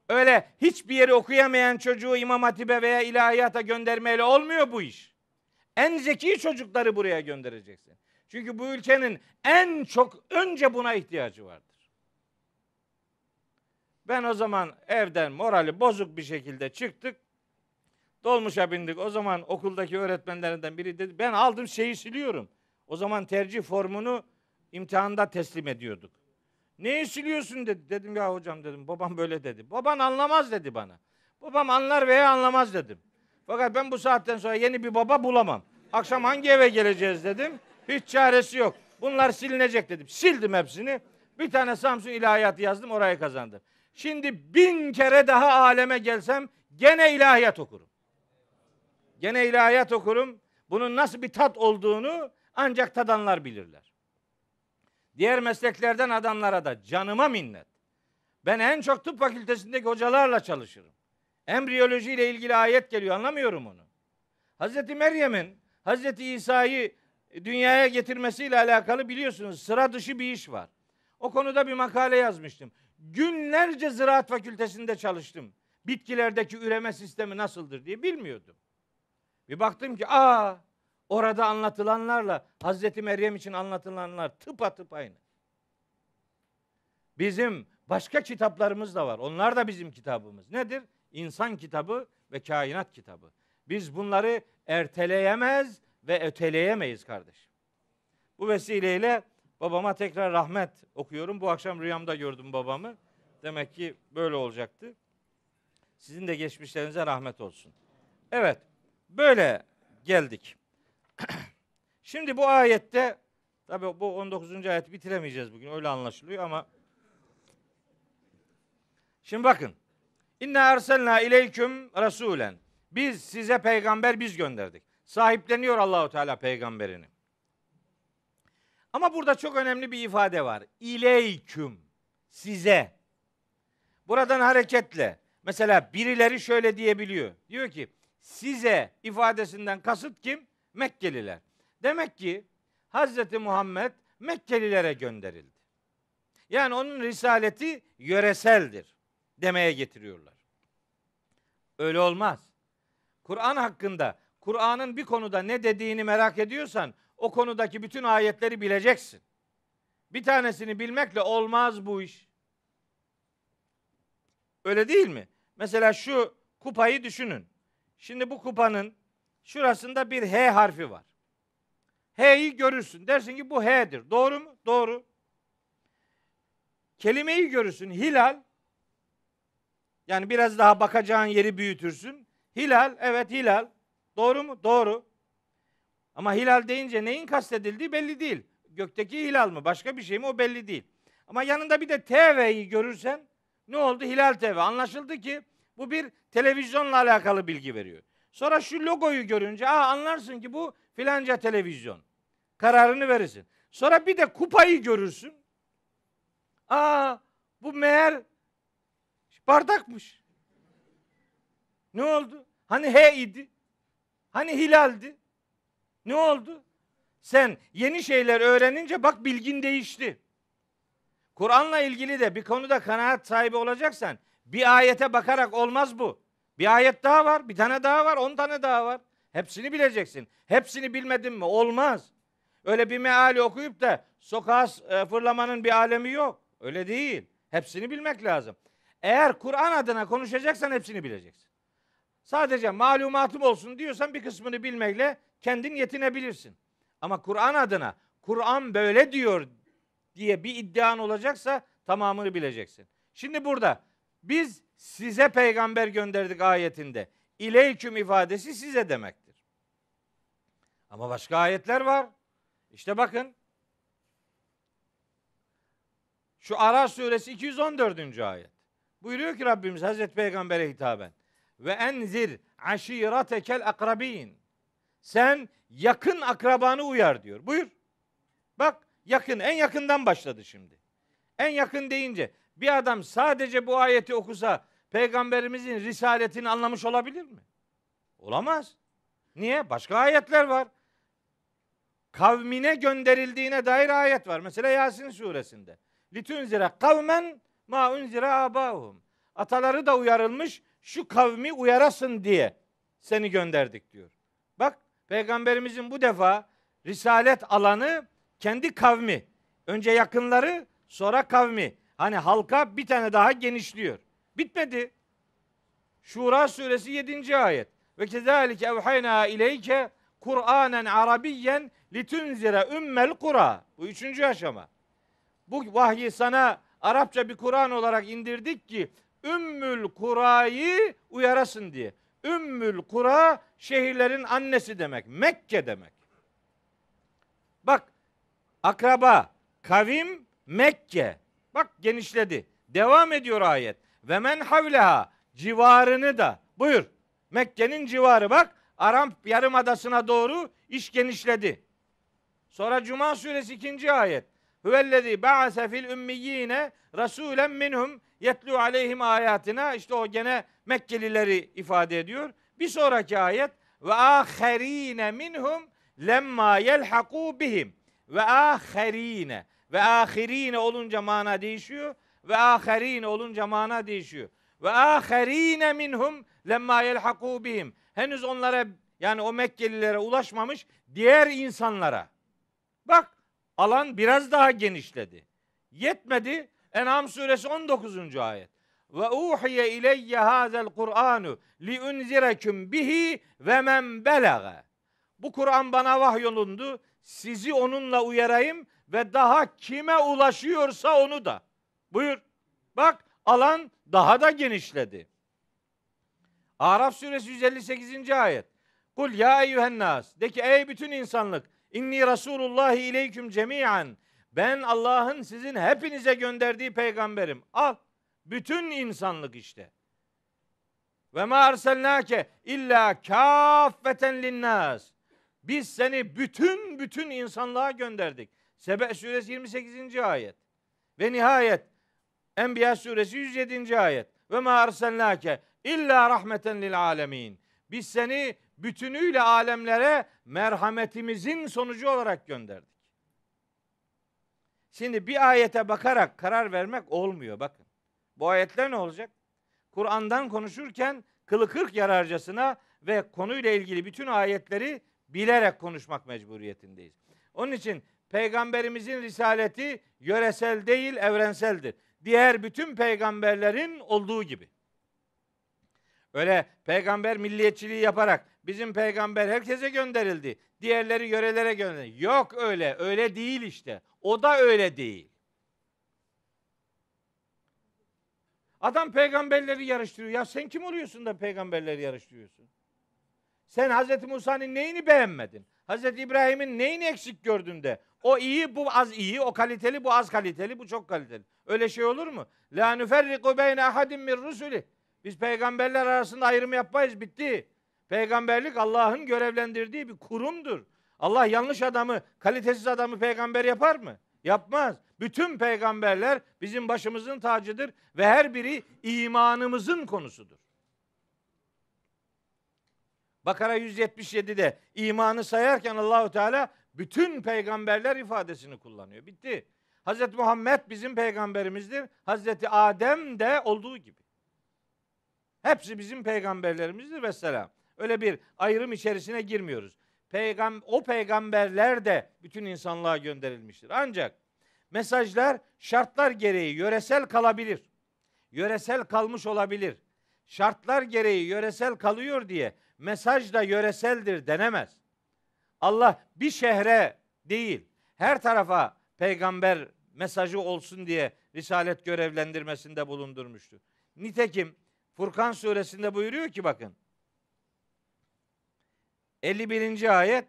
Öyle hiçbir yeri okuyamayan çocuğu İmam Hatip'e veya ilahiyata göndermeyle olmuyor bu iş. En zeki çocukları buraya göndereceksin. Çünkü bu ülkenin en çok önce buna ihtiyacı vardı. Ben o zaman evden morali bozuk bir şekilde çıktık. Dolmuşa bindik. O zaman okuldaki öğretmenlerinden biri dedi ben aldım şeyi siliyorum. O zaman tercih formunu imtihanda teslim ediyorduk. Neyi siliyorsun dedi. Dedim ya hocam dedim babam böyle dedi. Baban anlamaz dedi bana. Babam anlar veya anlamaz dedim. Fakat ben bu saatten sonra yeni bir baba bulamam. Akşam hangi eve geleceğiz dedim. Hiç çaresi yok. Bunlar silinecek dedim. Sildim hepsini. Bir tane Samsun ilahiyatı yazdım orayı kazandım. Şimdi bin kere daha aleme gelsem gene ilahiyat okurum. Gene ilahiyat okurum. Bunun nasıl bir tat olduğunu ancak tadanlar bilirler. Diğer mesleklerden adamlara da canıma minnet. Ben en çok tıp fakültesindeki hocalarla çalışırım. Embriyoloji ile ilgili ayet geliyor anlamıyorum onu. Hazreti Meryem'in Hazreti İsa'yı dünyaya getirmesiyle alakalı biliyorsunuz sıra dışı bir iş var. O konuda bir makale yazmıştım. Günlerce ziraat fakültesinde çalıştım. Bitkilerdeki üreme sistemi nasıldır diye bilmiyordum. Bir baktım ki aa orada anlatılanlarla Hazreti Meryem için anlatılanlar tıpatıp aynı. Bizim başka kitaplarımız da var. Onlar da bizim kitabımız. Nedir? İnsan kitabı ve kainat kitabı. Biz bunları erteleyemez ve öteleyemeyiz kardeşim. Bu vesileyle Babama tekrar rahmet okuyorum. Bu akşam rüyamda gördüm babamı. Demek ki böyle olacaktı. Sizin de geçmişlerinize rahmet olsun. Evet, böyle geldik. [CLEARS THROAT] Şimdi bu ayette, tabii bu 19. ayet bitiremeyeceğiz bugün öyle anlaşılıyor ama Şimdi bakın. İnna erselna ileyküm rasulen. Biz size peygamber biz gönderdik. Sahipleniyor Allahu Teala peygamberini. Ama burada çok önemli bir ifade var. İleyküm. Size. Buradan hareketle. Mesela birileri şöyle diyebiliyor. Diyor ki size ifadesinden kasıt kim? Mekkeliler. Demek ki Hazreti Muhammed Mekkelilere gönderildi. Yani onun risaleti yöreseldir demeye getiriyorlar. Öyle olmaz. Kur'an hakkında, Kur'an'ın bir konuda ne dediğini merak ediyorsan o konudaki bütün ayetleri bileceksin. Bir tanesini bilmekle olmaz bu iş. Öyle değil mi? Mesela şu kupayı düşünün. Şimdi bu kupanın şurasında bir H harfi var. H'yi görürsün. Dersin ki bu H'dir. Doğru mu? Doğru. Kelimeyi görürsün. Hilal. Yani biraz daha bakacağın yeri büyütürsün. Hilal, evet hilal. Doğru mu? Doğru. Ama hilal deyince neyin kastedildiği belli değil. Gökteki hilal mı başka bir şey mi o belli değil. Ama yanında bir de TV'yi görürsen ne oldu? Hilal TV. Anlaşıldı ki bu bir televizyonla alakalı bilgi veriyor. Sonra şu logoyu görünce aa anlarsın ki bu filanca televizyon. Kararını verirsin. Sonra bir de kupayı görürsün. Aa bu meğer bardakmış. Ne oldu? Hani he idi? Hani hilaldi? Ne oldu? Sen yeni şeyler öğrenince bak bilgin değişti. Kur'an'la ilgili de bir konuda kanaat sahibi olacaksan bir ayete bakarak olmaz bu. Bir ayet daha var, bir tane daha var, on tane daha var. Hepsini bileceksin. Hepsini bilmedin mi? Olmaz. Öyle bir meali okuyup da sokağa e, fırlamanın bir alemi yok. Öyle değil. Hepsini bilmek lazım. Eğer Kur'an adına konuşacaksan hepsini bileceksin. Sadece malumatım olsun diyorsan bir kısmını bilmekle kendin yetinebilirsin. Ama Kur'an adına Kur'an böyle diyor diye bir iddian olacaksa tamamını bileceksin. Şimdi burada biz size peygamber gönderdik ayetinde. İleyküm ifadesi size demektir. Ama başka ayetler var. İşte bakın. Şu Ara suresi 214. ayet. Buyuruyor ki Rabbimiz Hazreti Peygamber'e hitaben ve enzir aşiretekel akrabin. Sen yakın akrabanı uyar diyor. Buyur. Bak yakın en yakından başladı şimdi. En yakın deyince bir adam sadece bu ayeti okusa peygamberimizin risaletini anlamış olabilir mi? Olamaz. Niye? Başka ayetler var. Kavmine gönderildiğine dair ayet var. Mesela Yasin suresinde. Litunzire kavmen ma unzire abahum. Ataları da uyarılmış, şu kavmi uyarasın diye seni gönderdik diyor. Bak peygamberimizin bu defa risalet alanı kendi kavmi. Önce yakınları sonra kavmi. Hani halka bir tane daha genişliyor. Bitmedi. Şura suresi 7. ayet. Ve kezalike evhayna ileyke Kur'anen Arabiyyen litunzire ümmel kura. Bu üçüncü aşama. Bu vahyi sana Arapça bir Kur'an olarak indirdik ki Ümmül Kura'yı uyarasın diye. Ümmül Kura şehirlerin annesi demek. Mekke demek. Bak akraba, kavim Mekke. Bak genişledi. Devam ediyor ayet. Ve men havleha civarını da. Buyur. Mekke'nin civarı bak. Aram Yarımadası'na doğru iş genişledi. Sonra Cuma suresi ikinci ayet. Huvellezî ba'ase fil ümmiyine rasulen minhum Yetlu aleyhim ayatina işte o gene Mekkelileri ifade ediyor. Bir sonraki ayet ve aherine minhum lemma yelhaku bihim ve aherine ve ahirine olunca mana değişiyor ve aherine olunca mana değişiyor. Ve aherine minhum lemma yelhaku bihim. Henüz onlara yani o Mekkelilere ulaşmamış diğer insanlara. Bak alan biraz daha genişledi. Yetmedi. En'am suresi 19. ayet. Ve uhiye ileyye hazel Kur'anu li unzirekum bihi ve men belage. Bu Kur'an bana vahyolundu. Sizi onunla uyarayım ve daha kime ulaşıyorsa onu da. Buyur. Bak alan daha da genişledi. Araf suresi 158. ayet. Kul ya eyyühen nas. De ki ey bütün insanlık. İnni Resulullah ileyküm cemiyen. Ben Allah'ın sizin hepinize gönderdiği peygamberim. Al. Bütün insanlık işte. Ve ma erselnake illa kâffeten linnâs. Biz seni bütün bütün insanlığa gönderdik. Sebe suresi 28. ayet. Ve nihayet Enbiya suresi 107. ayet. Ve ma erselnake illa rahmeten lil alemin. Biz seni bütünüyle alemlere merhametimizin sonucu olarak gönderdik. Şimdi bir ayete bakarak karar vermek olmuyor bakın. Bu ayetler ne olacak? Kur'an'dan konuşurken kılı kırk yararcasına ve konuyla ilgili bütün ayetleri bilerek konuşmak mecburiyetindeyiz. Onun için peygamberimizin risaleti yöresel değil evrenseldir. Diğer bütün peygamberlerin olduğu gibi. Öyle peygamber milliyetçiliği yaparak bizim peygamber herkese gönderildi. Diğerleri yörelere gönderildi. Yok öyle. Öyle değil işte. O da öyle değil. Adam peygamberleri yarıştırıyor. Ya sen kim oluyorsun da peygamberleri yarıştırıyorsun? Sen Hazreti Musa'nın neyini beğenmedin? Hazreti İbrahim'in neyini eksik gördün de? O iyi, bu az iyi, o kaliteli, bu az kaliteli, bu çok kaliteli. Öyle şey olur mu? La nüferriku beyne ahadim min rusuli. Biz peygamberler arasında ayrım yapmayız, bitti. Peygamberlik Allah'ın görevlendirdiği bir kurumdur. Allah yanlış adamı, kalitesiz adamı peygamber yapar mı? Yapmaz. Bütün peygamberler bizim başımızın tacıdır ve her biri imanımızın konusudur. Bakara 177'de imanı sayarken Allahu Teala bütün peygamberler ifadesini kullanıyor. Bitti. Hazreti Muhammed bizim peygamberimizdir. Hazreti Adem de olduğu gibi. Hepsi bizim peygamberlerimizdir ve selam. Öyle bir ayrım içerisine girmiyoruz peygam o peygamberler de bütün insanlığa gönderilmiştir. Ancak mesajlar şartlar gereği yöresel kalabilir. Yöresel kalmış olabilir. Şartlar gereği yöresel kalıyor diye mesaj da yöreseldir denemez. Allah bir şehre değil, her tarafa peygamber mesajı olsun diye risalet görevlendirmesinde bulundurmuştur. Nitekim Furkan suresinde buyuruyor ki bakın 51. ayet.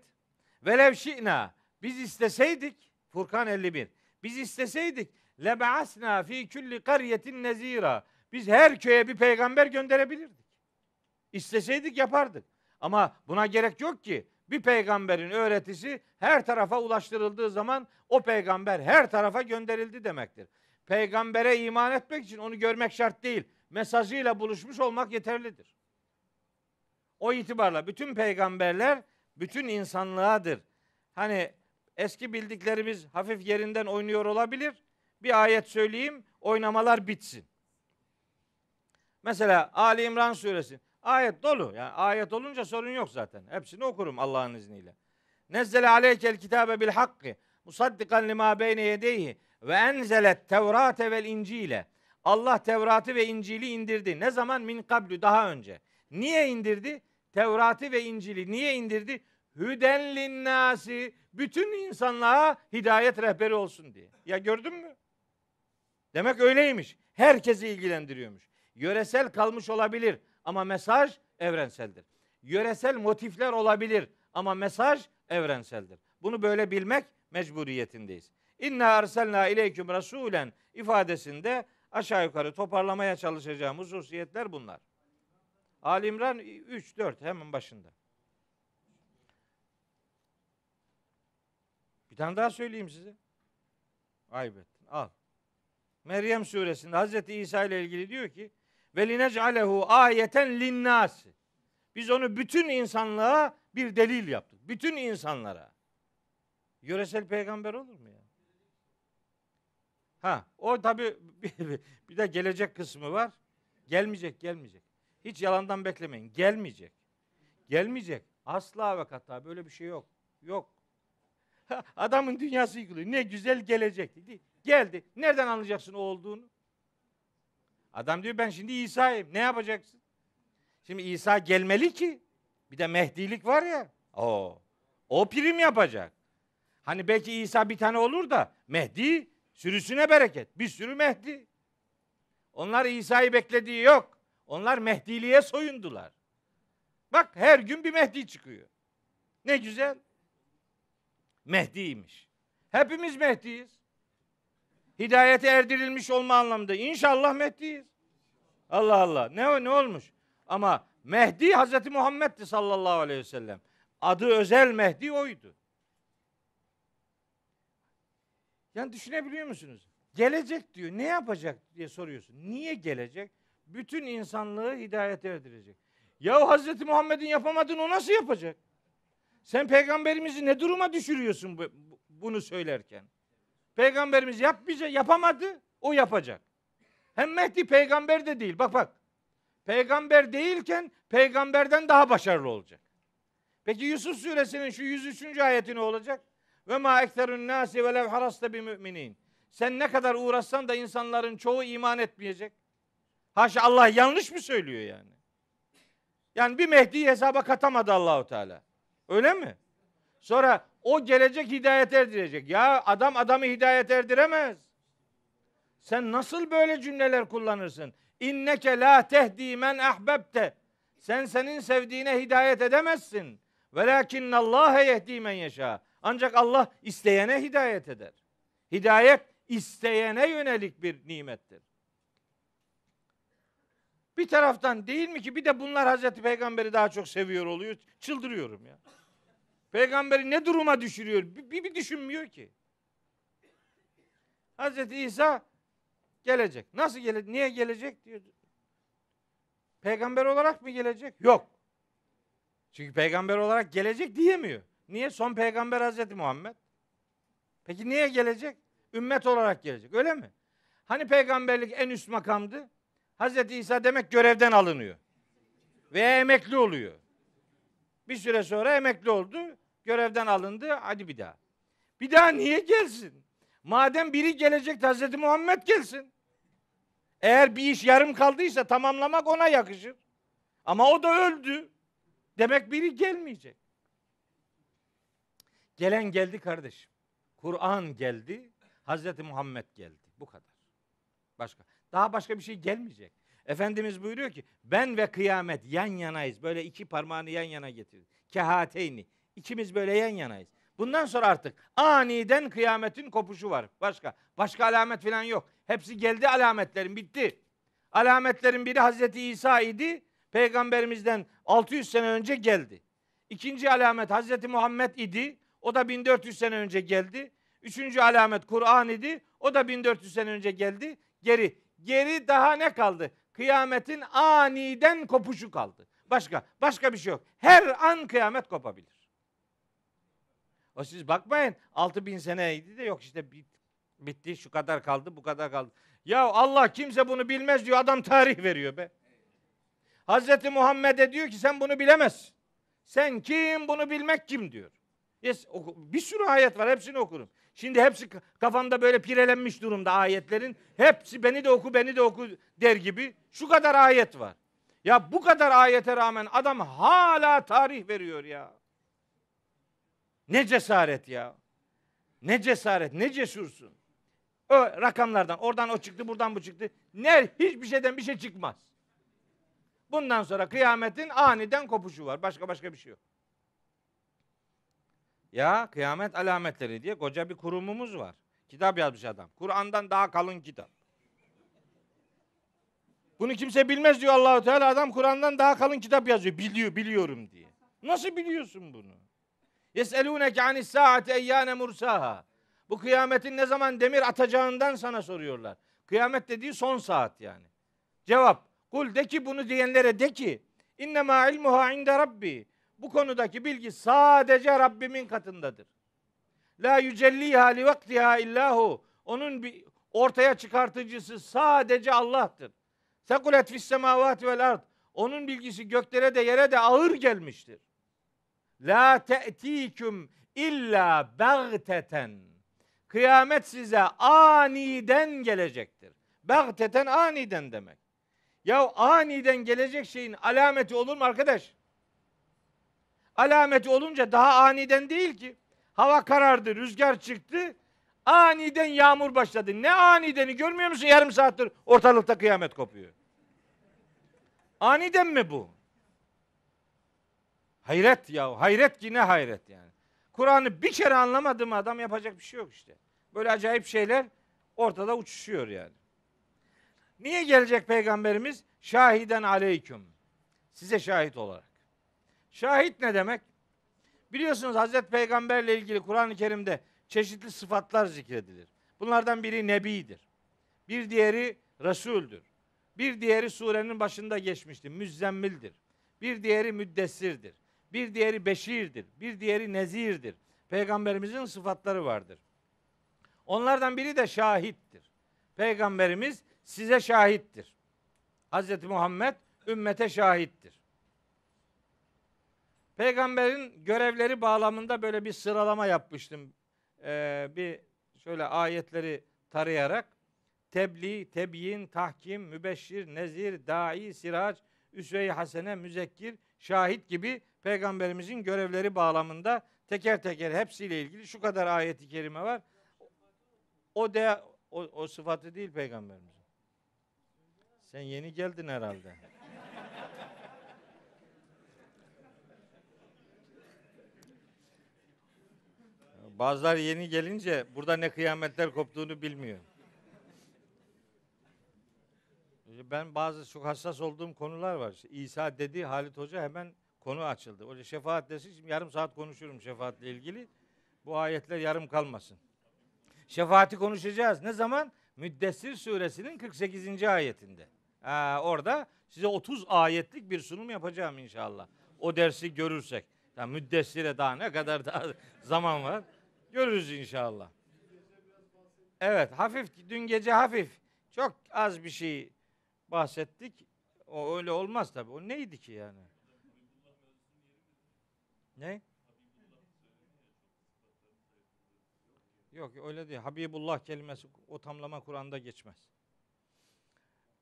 Velev şi'na biz isteseydik Furkan 51. Biz isteseydik lebe'asna fi külli karyetin nezira. Biz her köye bir peygamber gönderebilirdik. İsteseydik yapardık. Ama buna gerek yok ki. Bir peygamberin öğretisi her tarafa ulaştırıldığı zaman o peygamber her tarafa gönderildi demektir. Peygambere iman etmek için onu görmek şart değil. Mesajıyla buluşmuş olmak yeterlidir. O itibarla bütün peygamberler bütün insanlığadır. Hani eski bildiklerimiz hafif yerinden oynuyor olabilir. Bir ayet söyleyeyim, oynamalar bitsin. Mesela Ali İmran suresi. Ayet dolu. Yani ayet olunca sorun yok zaten. Hepsini okurum Allah'ın izniyle. Nezzele aleykel kitabe bil hakkı musaddikan lima beyne yedeyhi ve enzelet tevrate vel incile. Allah Tevrat'ı ve İncil'i indirdi. Ne zaman? Min kablü daha önce. Niye indirdi? Tevrat'ı ve İncil'i niye indirdi? Hüden linnâsi. Bütün insanlığa hidayet rehberi olsun diye. Ya gördün mü? Demek öyleymiş. Herkesi ilgilendiriyormuş. Yöresel kalmış olabilir ama mesaj evrenseldir. Yöresel motifler olabilir ama mesaj evrenseldir. Bunu böyle bilmek mecburiyetindeyiz. İnna erselna ileyküm rasulen ifadesinde aşağı yukarı toparlamaya çalışacağım hususiyetler bunlar. Ali İmran 3 4 hemen başında. Bir tane daha söyleyeyim size. Ayıp Al. Meryem suresinde Hazreti İsa ile ilgili diyor ki ve linec'alehu ayeten linnasi. Biz onu bütün insanlığa bir delil yaptık. Bütün insanlara. Yöresel peygamber olur mu ya? Ha, o tabi [LAUGHS] bir de gelecek kısmı var. Gelmeyecek, gelmeyecek. Hiç yalandan beklemeyin. Gelmeyecek. Gelmeyecek. Asla ve kata böyle bir şey yok. Yok. Adamın dünyası yıkılıyor. Ne güzel gelecek, Geldi. Nereden anlayacaksın o olduğunu? Adam diyor ben şimdi İsa'yım. Ne yapacaksın? Şimdi İsa gelmeli ki. Bir de Mehdilik var ya. O. O prim yapacak. Hani belki İsa bir tane olur da Mehdi sürüsüne bereket. Bir sürü Mehdi. Onlar İsa'yı beklediği yok. Onlar Mehdiliğe soyundular. Bak her gün bir Mehdi çıkıyor. Ne güzel. Mehdi'ymiş. Hepimiz Mehdi'yiz. Hidayete erdirilmiş olma anlamında inşallah Mehdi'yiz. Allah Allah. Ne ne olmuş? Ama Mehdi Hazreti Muhammed'di sallallahu aleyhi ve sellem. Adı özel Mehdi oydu. Yani düşünebiliyor musunuz? Gelecek diyor. Ne yapacak diye soruyorsun. Niye gelecek? bütün insanlığı hidayete erdirecek. Ya Hazreti Muhammed'in yapamadığını o nasıl yapacak? Sen peygamberimizi ne duruma düşürüyorsun bu, bunu söylerken? Peygamberimiz yapmayacak, yapamadı, o yapacak. Hem Mehdi peygamber de değil. Bak bak. Peygamber değilken peygamberden daha başarılı olacak. Peki Yusuf suresinin şu 103. ayeti ne olacak? Ve ma ekterun nasi ve lev haraste bi müminin. Sen ne kadar uğraşsan da insanların çoğu iman etmeyecek. Haşa Allah yanlış mı söylüyor yani? Yani bir Mehdi'yi hesaba katamadı Allahu Teala. Öyle mi? Sonra o gelecek hidayet erdirecek. Ya adam adamı hidayet erdiremez. Sen nasıl böyle cümleler kullanırsın? İnneke la tehdi men ahbebte. Sen senin sevdiğine hidayet edemezsin. Velakinnallâhe yehdi men yeşâ. Ancak Allah isteyene hidayet eder. Hidayet isteyene yönelik bir nimettir. Bir taraftan değil mi ki bir de bunlar Hazreti Peygamber'i daha çok seviyor oluyor. Çıldırıyorum ya. Peygamberi ne duruma düşürüyor? Bir, bir düşünmüyor ki. Hazreti İsa gelecek. Nasıl gelecek? Niye gelecek diyor. Peygamber olarak mı gelecek? Yok. Çünkü peygamber olarak gelecek diyemiyor. Niye? Son peygamber Hazreti Muhammed. Peki niye gelecek? Ümmet olarak gelecek. Öyle mi? Hani peygamberlik en üst makamdı? Hazreti İsa demek görevden alınıyor. Veya emekli oluyor. Bir süre sonra emekli oldu. Görevden alındı. Hadi bir daha. Bir daha niye gelsin? Madem biri gelecek Hazreti Muhammed gelsin. Eğer bir iş yarım kaldıysa tamamlamak ona yakışır. Ama o da öldü. Demek biri gelmeyecek. Gelen geldi kardeşim. Kur'an geldi. Hazreti Muhammed geldi. Bu kadar. Başka. Daha başka bir şey gelmeyecek. Efendimiz buyuruyor ki ben ve kıyamet yan yanayız. Böyle iki parmağını yan yana getirdi. Kehateyni. İkimiz böyle yan yanayız. Bundan sonra artık aniden kıyametin kopuşu var. Başka. Başka alamet falan yok. Hepsi geldi alametlerin bitti. Alametlerin biri Hazreti İsa idi. Peygamberimizden 600 sene önce geldi. İkinci alamet Hazreti Muhammed idi. O da 1400 sene önce geldi. Üçüncü alamet Kur'an idi. O da 1400 sene önce geldi. Geri Geri daha ne kaldı? Kıyametin aniden kopuşu kaldı. Başka, başka bir şey yok. Her an kıyamet kopabilir. O siz bakmayın 6000 seneydi de yok işte bit, bitti şu kadar kaldı bu kadar kaldı. Ya Allah kimse bunu bilmez diyor adam tarih veriyor be. Hazreti Muhammed'e diyor ki sen bunu bilemezsin. Sen kim bunu bilmek kim diyor. Yes, bir sürü ayet var hepsini okurum. Şimdi hepsi kafamda böyle pirelenmiş durumda ayetlerin. Hepsi beni de oku beni de oku der gibi şu kadar ayet var. Ya bu kadar ayete rağmen adam hala tarih veriyor ya. Ne cesaret ya. Ne cesaret, ne cesursun. O rakamlardan, oradan o çıktı, buradan bu çıktı. Ne hiçbir şeyden bir şey çıkmaz. Bundan sonra kıyametin aniden kopuşu var. Başka başka bir şey yok. Ya kıyamet alametleri diye koca bir kurumumuz var. Kitap yazmış adam. Kur'an'dan daha kalın kitap. Bunu kimse bilmez diyor Allahu Teala. Adam Kur'an'dan daha kalın kitap yazıyor. Biliyor, biliyorum diye. Nasıl biliyorsun bunu? Yeselûneke anis saati eyyâne mursaha. Bu kıyametin ne zaman demir atacağından sana soruyorlar. Kıyamet dediği son saat yani. Cevap. Kul de ki bunu diyenlere de ki innema ilmuha inde rabbi. Bu konudaki bilgi sadece Rabbimin katındadır. La yücelliha li vaktiha illahu. Onun bir ortaya çıkartıcısı sadece Allah'tır. Sekulet fis semavati vel ard. Onun bilgisi göklere de yere de ağır gelmiştir. La te'tiküm illa bagteten. Kıyamet size aniden gelecektir. Bagteten aniden demek. Ya aniden gelecek şeyin alameti olur mu arkadaş? alameti olunca daha aniden değil ki. Hava karardı, rüzgar çıktı. Aniden yağmur başladı. Ne anideni görmüyor musun? Yarım saattir ortalıkta kıyamet kopuyor. Aniden mi bu? Hayret ya. Hayret ki ne hayret yani. Kur'an'ı bir kere anlamadım adam yapacak bir şey yok işte. Böyle acayip şeyler ortada uçuşuyor yani. Niye gelecek peygamberimiz? Şahiden aleyküm. Size şahit olarak. Şahit ne demek? Biliyorsunuz Hazreti Peygamberle ilgili Kur'an-ı Kerim'de çeşitli sıfatlar zikredilir. Bunlardan biri nebidir. Bir diğeri resuldür. Bir diğeri surenin başında geçmişti. Müzzemmildir. Bir diğeri müddessirdir. Bir diğeri beşirdir. Bir diğeri nezirdir. Peygamberimizin sıfatları vardır. Onlardan biri de şahittir. Peygamberimiz size şahittir. Hazreti Muhammed ümmete şahittir. Peygamberin görevleri bağlamında böyle bir sıralama yapmıştım. Ee, bir şöyle ayetleri tarayarak tebliğ, tebyin, tahkim, mübeşşir, nezir, dahi, sirac, üsve-i hasene, müzekkir, şahit gibi peygamberimizin görevleri bağlamında teker teker hepsiyle ilgili şu kadar ayeti kerime var. O de o, o sıfatı değil peygamberimizin. Sen yeni geldin herhalde. Bazılar yeni gelince burada ne kıyametler koptuğunu bilmiyor. E, ben bazı çok hassas olduğum konular var. İsa dedi Halit Hoca hemen konu açıldı. Öyle şefaat desin şimdi yarım saat konuşurum şefaatle ilgili. Bu ayetler yarım kalmasın. Şefaati konuşacağız. Ne zaman? Müddessir suresinin 48. ayetinde. Ee, orada size 30 ayetlik bir sunum yapacağım inşallah. O dersi görürsek. Yani müddessire daha ne kadar daha [LAUGHS] zaman var. Görürüz inşallah. Evet hafif dün gece hafif çok az bir şey bahsettik. O öyle olmaz tabii. O neydi ki yani? Ne? Yok öyle değil. Habibullah kelimesi o tamlama Kur'an'da geçmez.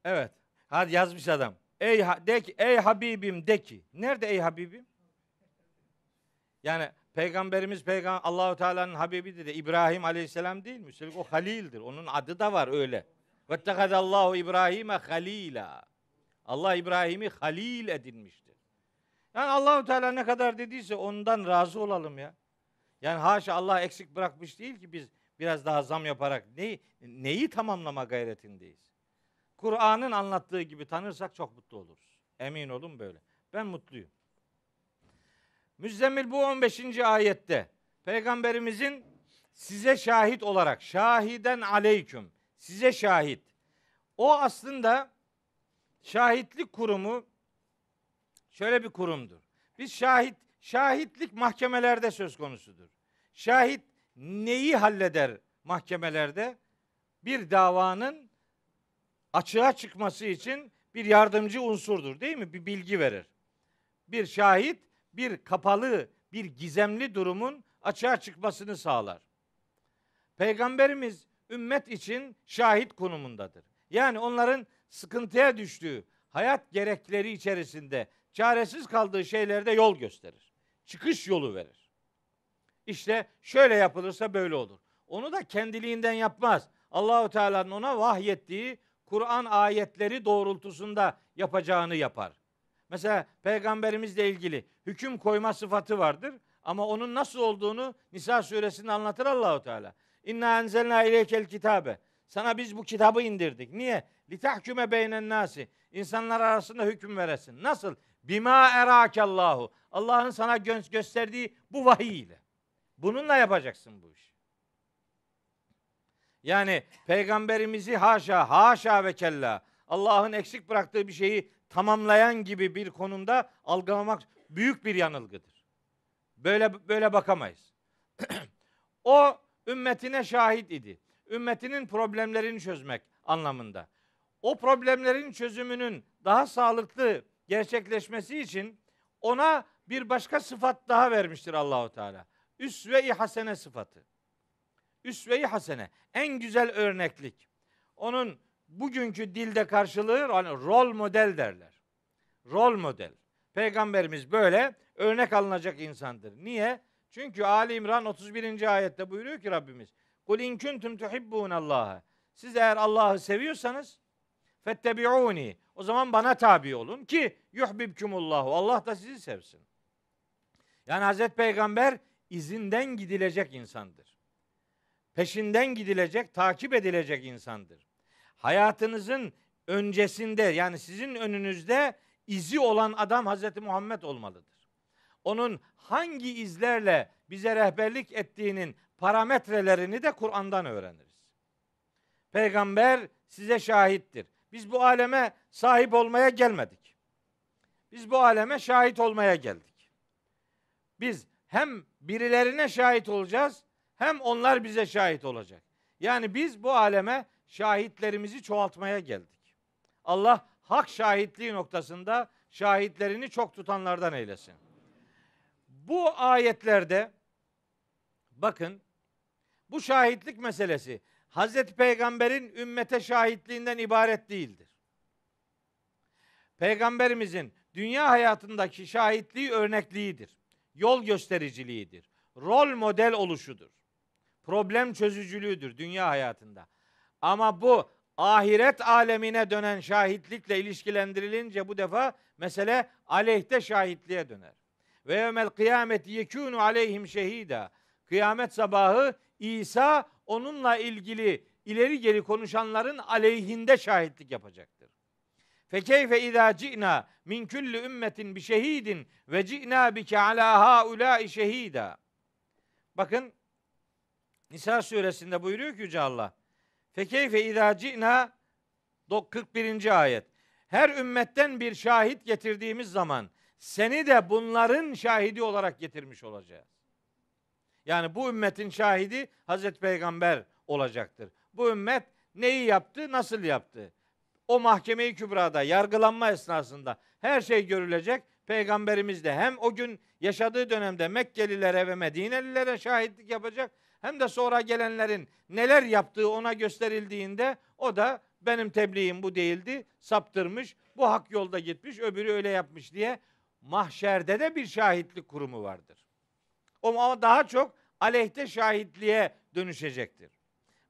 Evet. Hadi yazmış adam. Ey de ki, ey Habibim de ki. Nerede ey Habibim? Yani Peygamberimiz peygamber Allahu Teala'nın habibidir de İbrahim Aleyhisselam değil mi? Üstelik o halildir. Onun adı da var öyle. Vettekadallahu İbrahim'e halila. Allah İbrahim'i halil edinmiştir. Yani Allahu Teala ne kadar dediyse ondan razı olalım ya. Yani haşa Allah eksik bırakmış değil ki biz biraz daha zam yaparak neyi, neyi tamamlama gayretindeyiz. Kur'an'ın anlattığı gibi tanırsak çok mutlu oluruz. Emin olun böyle. Ben mutluyum. Müzzemmil bu 15. ayette peygamberimizin size şahit olarak şahiden aleyküm size şahit. O aslında şahitlik kurumu şöyle bir kurumdur. Biz şahit şahitlik mahkemelerde söz konusudur. Şahit neyi halleder mahkemelerde? Bir davanın açığa çıkması için bir yardımcı unsurdur değil mi? Bir bilgi verir. Bir şahit bir kapalı, bir gizemli durumun açığa çıkmasını sağlar. Peygamberimiz ümmet için şahit konumundadır. Yani onların sıkıntıya düştüğü, hayat gerekleri içerisinde çaresiz kaldığı şeylerde yol gösterir. Çıkış yolu verir. İşte şöyle yapılırsa böyle olur. Onu da kendiliğinden yapmaz. Allahu Teala'nın ona vahyettiği Kur'an ayetleri doğrultusunda yapacağını yapar. Mesela peygamberimizle ilgili hüküm koyma sıfatı vardır. Ama onun nasıl olduğunu Nisa suresinde anlatır Allahu Teala. İnna enzelna ileykel kitabe. Sana biz bu kitabı indirdik. Niye? Litahküme beynen nasi. İnsanlar arasında hüküm veresin. Nasıl? Bima erakallahu. Allah'ın sana gö- gösterdiği bu vahiy ile. Bununla yapacaksın bu işi. Yani peygamberimizi haşa haşa ve kella Allah'ın eksik bıraktığı bir şeyi tamamlayan gibi bir konumda algılamak büyük bir yanılgıdır. Böyle böyle bakamayız. [CLEARS THROAT] o ümmetine şahit idi. Ümmetinin problemlerini çözmek anlamında. O problemlerin çözümünün daha sağlıklı gerçekleşmesi için ona bir başka sıfat daha vermiştir Allahu Teala. Üsve-i hasene sıfatı. Üsve-i hasene en güzel örneklik. Onun bugünkü dilde karşılığı hani rol model derler. Rol model. Peygamberimiz böyle örnek alınacak insandır. Niye? Çünkü Ali İmran 31. ayette buyuruyor ki Rabbimiz Kul in kuntum tuhibbunallaha. Siz eğer Allah'ı seviyorsanız fettebi'uni. O zaman bana tabi olun ki yuhbibkumullahu. Allah da sizi sevsin. Yani Hazreti Peygamber izinden gidilecek insandır. Peşinden gidilecek, takip edilecek insandır hayatınızın öncesinde yani sizin önünüzde izi olan adam Hazreti Muhammed olmalıdır. Onun hangi izlerle bize rehberlik ettiğinin parametrelerini de Kur'an'dan öğreniriz. Peygamber size şahittir. Biz bu aleme sahip olmaya gelmedik. Biz bu aleme şahit olmaya geldik. Biz hem birilerine şahit olacağız hem onlar bize şahit olacak. Yani biz bu aleme şahitlerimizi çoğaltmaya geldik. Allah hak şahitliği noktasında şahitlerini çok tutanlardan eylesin. Bu ayetlerde bakın bu şahitlik meselesi Hazreti Peygamber'in ümmete şahitliğinden ibaret değildir. Peygamberimizin dünya hayatındaki şahitliği örnekliğidir. Yol göstericiliğidir. Rol model oluşudur. Problem çözücülüğüdür dünya hayatında. Ama bu ahiret alemine dönen şahitlikle ilişkilendirilince bu defa mesele aleyhte şahitliğe döner. Ve yevmel kıyameti yekûnu aleyhim şehida. Kıyamet sabahı İsa onunla ilgili ileri geri konuşanların aleyhinde şahitlik yapacaktır. Fekeyfe izâ ci'na min külli ümmetin bi şehidin ve ci'na bike alâ haulâi şehida. Bakın Nisa suresinde buyuruyor ki Yüce Allah. Fekeyfe izâ ci'nâ 41. ayet. Her ümmetten bir şahit getirdiğimiz zaman seni de bunların şahidi olarak getirmiş olacağız. Yani bu ümmetin şahidi Hazreti Peygamber olacaktır. Bu ümmet neyi yaptı, nasıl yaptı? O mahkemeyi kübrada, yargılanma esnasında her şey görülecek. Peygamberimiz de hem o gün yaşadığı dönemde Mekkelilere ve Medinelilere şahitlik yapacak hem de sonra gelenlerin neler yaptığı ona gösterildiğinde o da benim tebliğim bu değildi, saptırmış, bu hak yolda gitmiş, öbürü öyle yapmış diye mahşerde de bir şahitlik kurumu vardır. O Ama daha çok aleyhte şahitliğe dönüşecektir.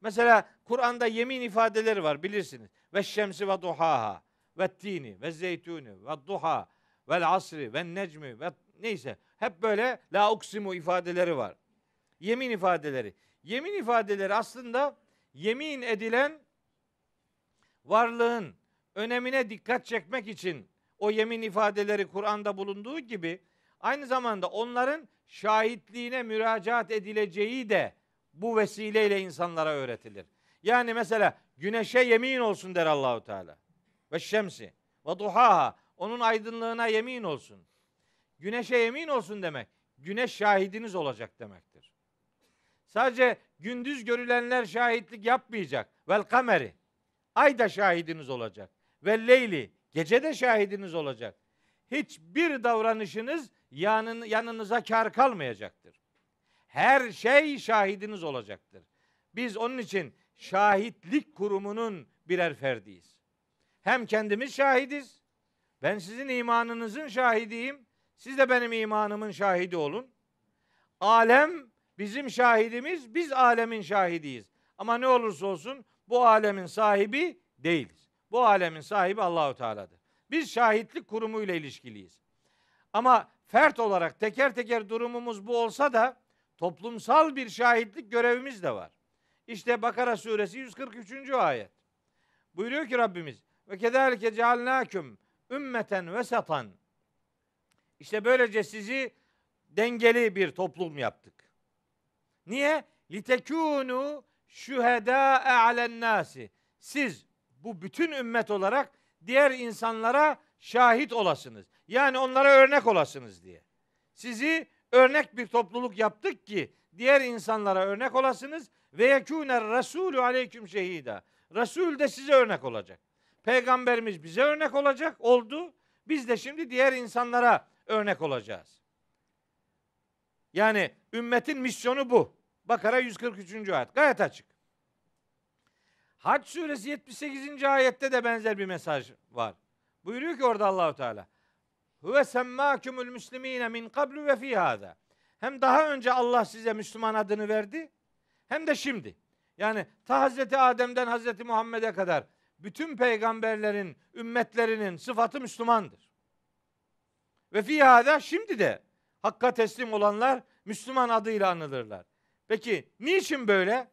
Mesela Kur'an'da yemin ifadeleri var bilirsiniz. Ve şemsi ve duhaha ve tini ve zeytuni ve duha ve asri ve necmi ve neyse hep böyle la uksimu ifadeleri var. Yemin ifadeleri. Yemin ifadeleri aslında yemin edilen varlığın önemine dikkat çekmek için o yemin ifadeleri Kur'an'da bulunduğu gibi aynı zamanda onların şahitliğine müracaat edileceği de bu vesileyle insanlara öğretilir. Yani mesela güneşe yemin olsun der Allahu Teala. Ve şemsi ve duhaha onun aydınlığına yemin olsun. Güneşe yemin olsun demek. Güneş şahidiniz olacak demek. Sadece gündüz görülenler şahitlik yapmayacak. Vel kameri. Ay da şahidiniz olacak. Ve leyli. Gece de şahidiniz olacak. Hiçbir davranışınız yanın, yanınıza kar kalmayacaktır. Her şey şahidiniz olacaktır. Biz onun için şahitlik kurumunun birer ferdiyiz. Hem kendimiz şahidiz. Ben sizin imanınızın şahidiyim. Siz de benim imanımın şahidi olun. Alem Bizim şahidimiz biz alemin şahidiyiz. Ama ne olursa olsun bu alemin sahibi değiliz. Bu alemin sahibi Allahu Teala'dır. Biz şahitlik kurumu ile ilişkiliyiz. Ama fert olarak teker teker durumumuz bu olsa da toplumsal bir şahitlik görevimiz de var. İşte Bakara suresi 143. ayet. Buyuruyor ki Rabbimiz ve kederlike cealnaküm ümmeten ve satan. İşte böylece sizi dengeli bir toplum yaptık. Niye? Litekûnû şühedâe alennâsi. Siz bu bütün ümmet olarak diğer insanlara şahit olasınız. Yani onlara örnek olasınız diye. Sizi örnek bir topluluk yaptık ki diğer insanlara örnek olasınız ve yekûner Rasulü aleyküm şehida. Resul de size örnek olacak. Peygamberimiz bize örnek olacak oldu. Biz de şimdi diğer insanlara örnek olacağız. Yani ümmetin misyonu bu. Bakara 143. ayet. Gayet açık. Hac suresi 78. ayette de benzer bir mesaj var. Buyuruyor ki orada Allahu Teala. Huve semmâkumul müslimîne min kablu ve fî Hem daha önce Allah size Müslüman adını verdi hem de şimdi. Yani ta Hazreti Adem'den Hazreti Muhammed'e kadar bütün peygamberlerin, ümmetlerinin sıfatı Müslümandır. Ve fî şimdi de Hakka teslim olanlar Müslüman adıyla anılırlar. Peki niçin böyle?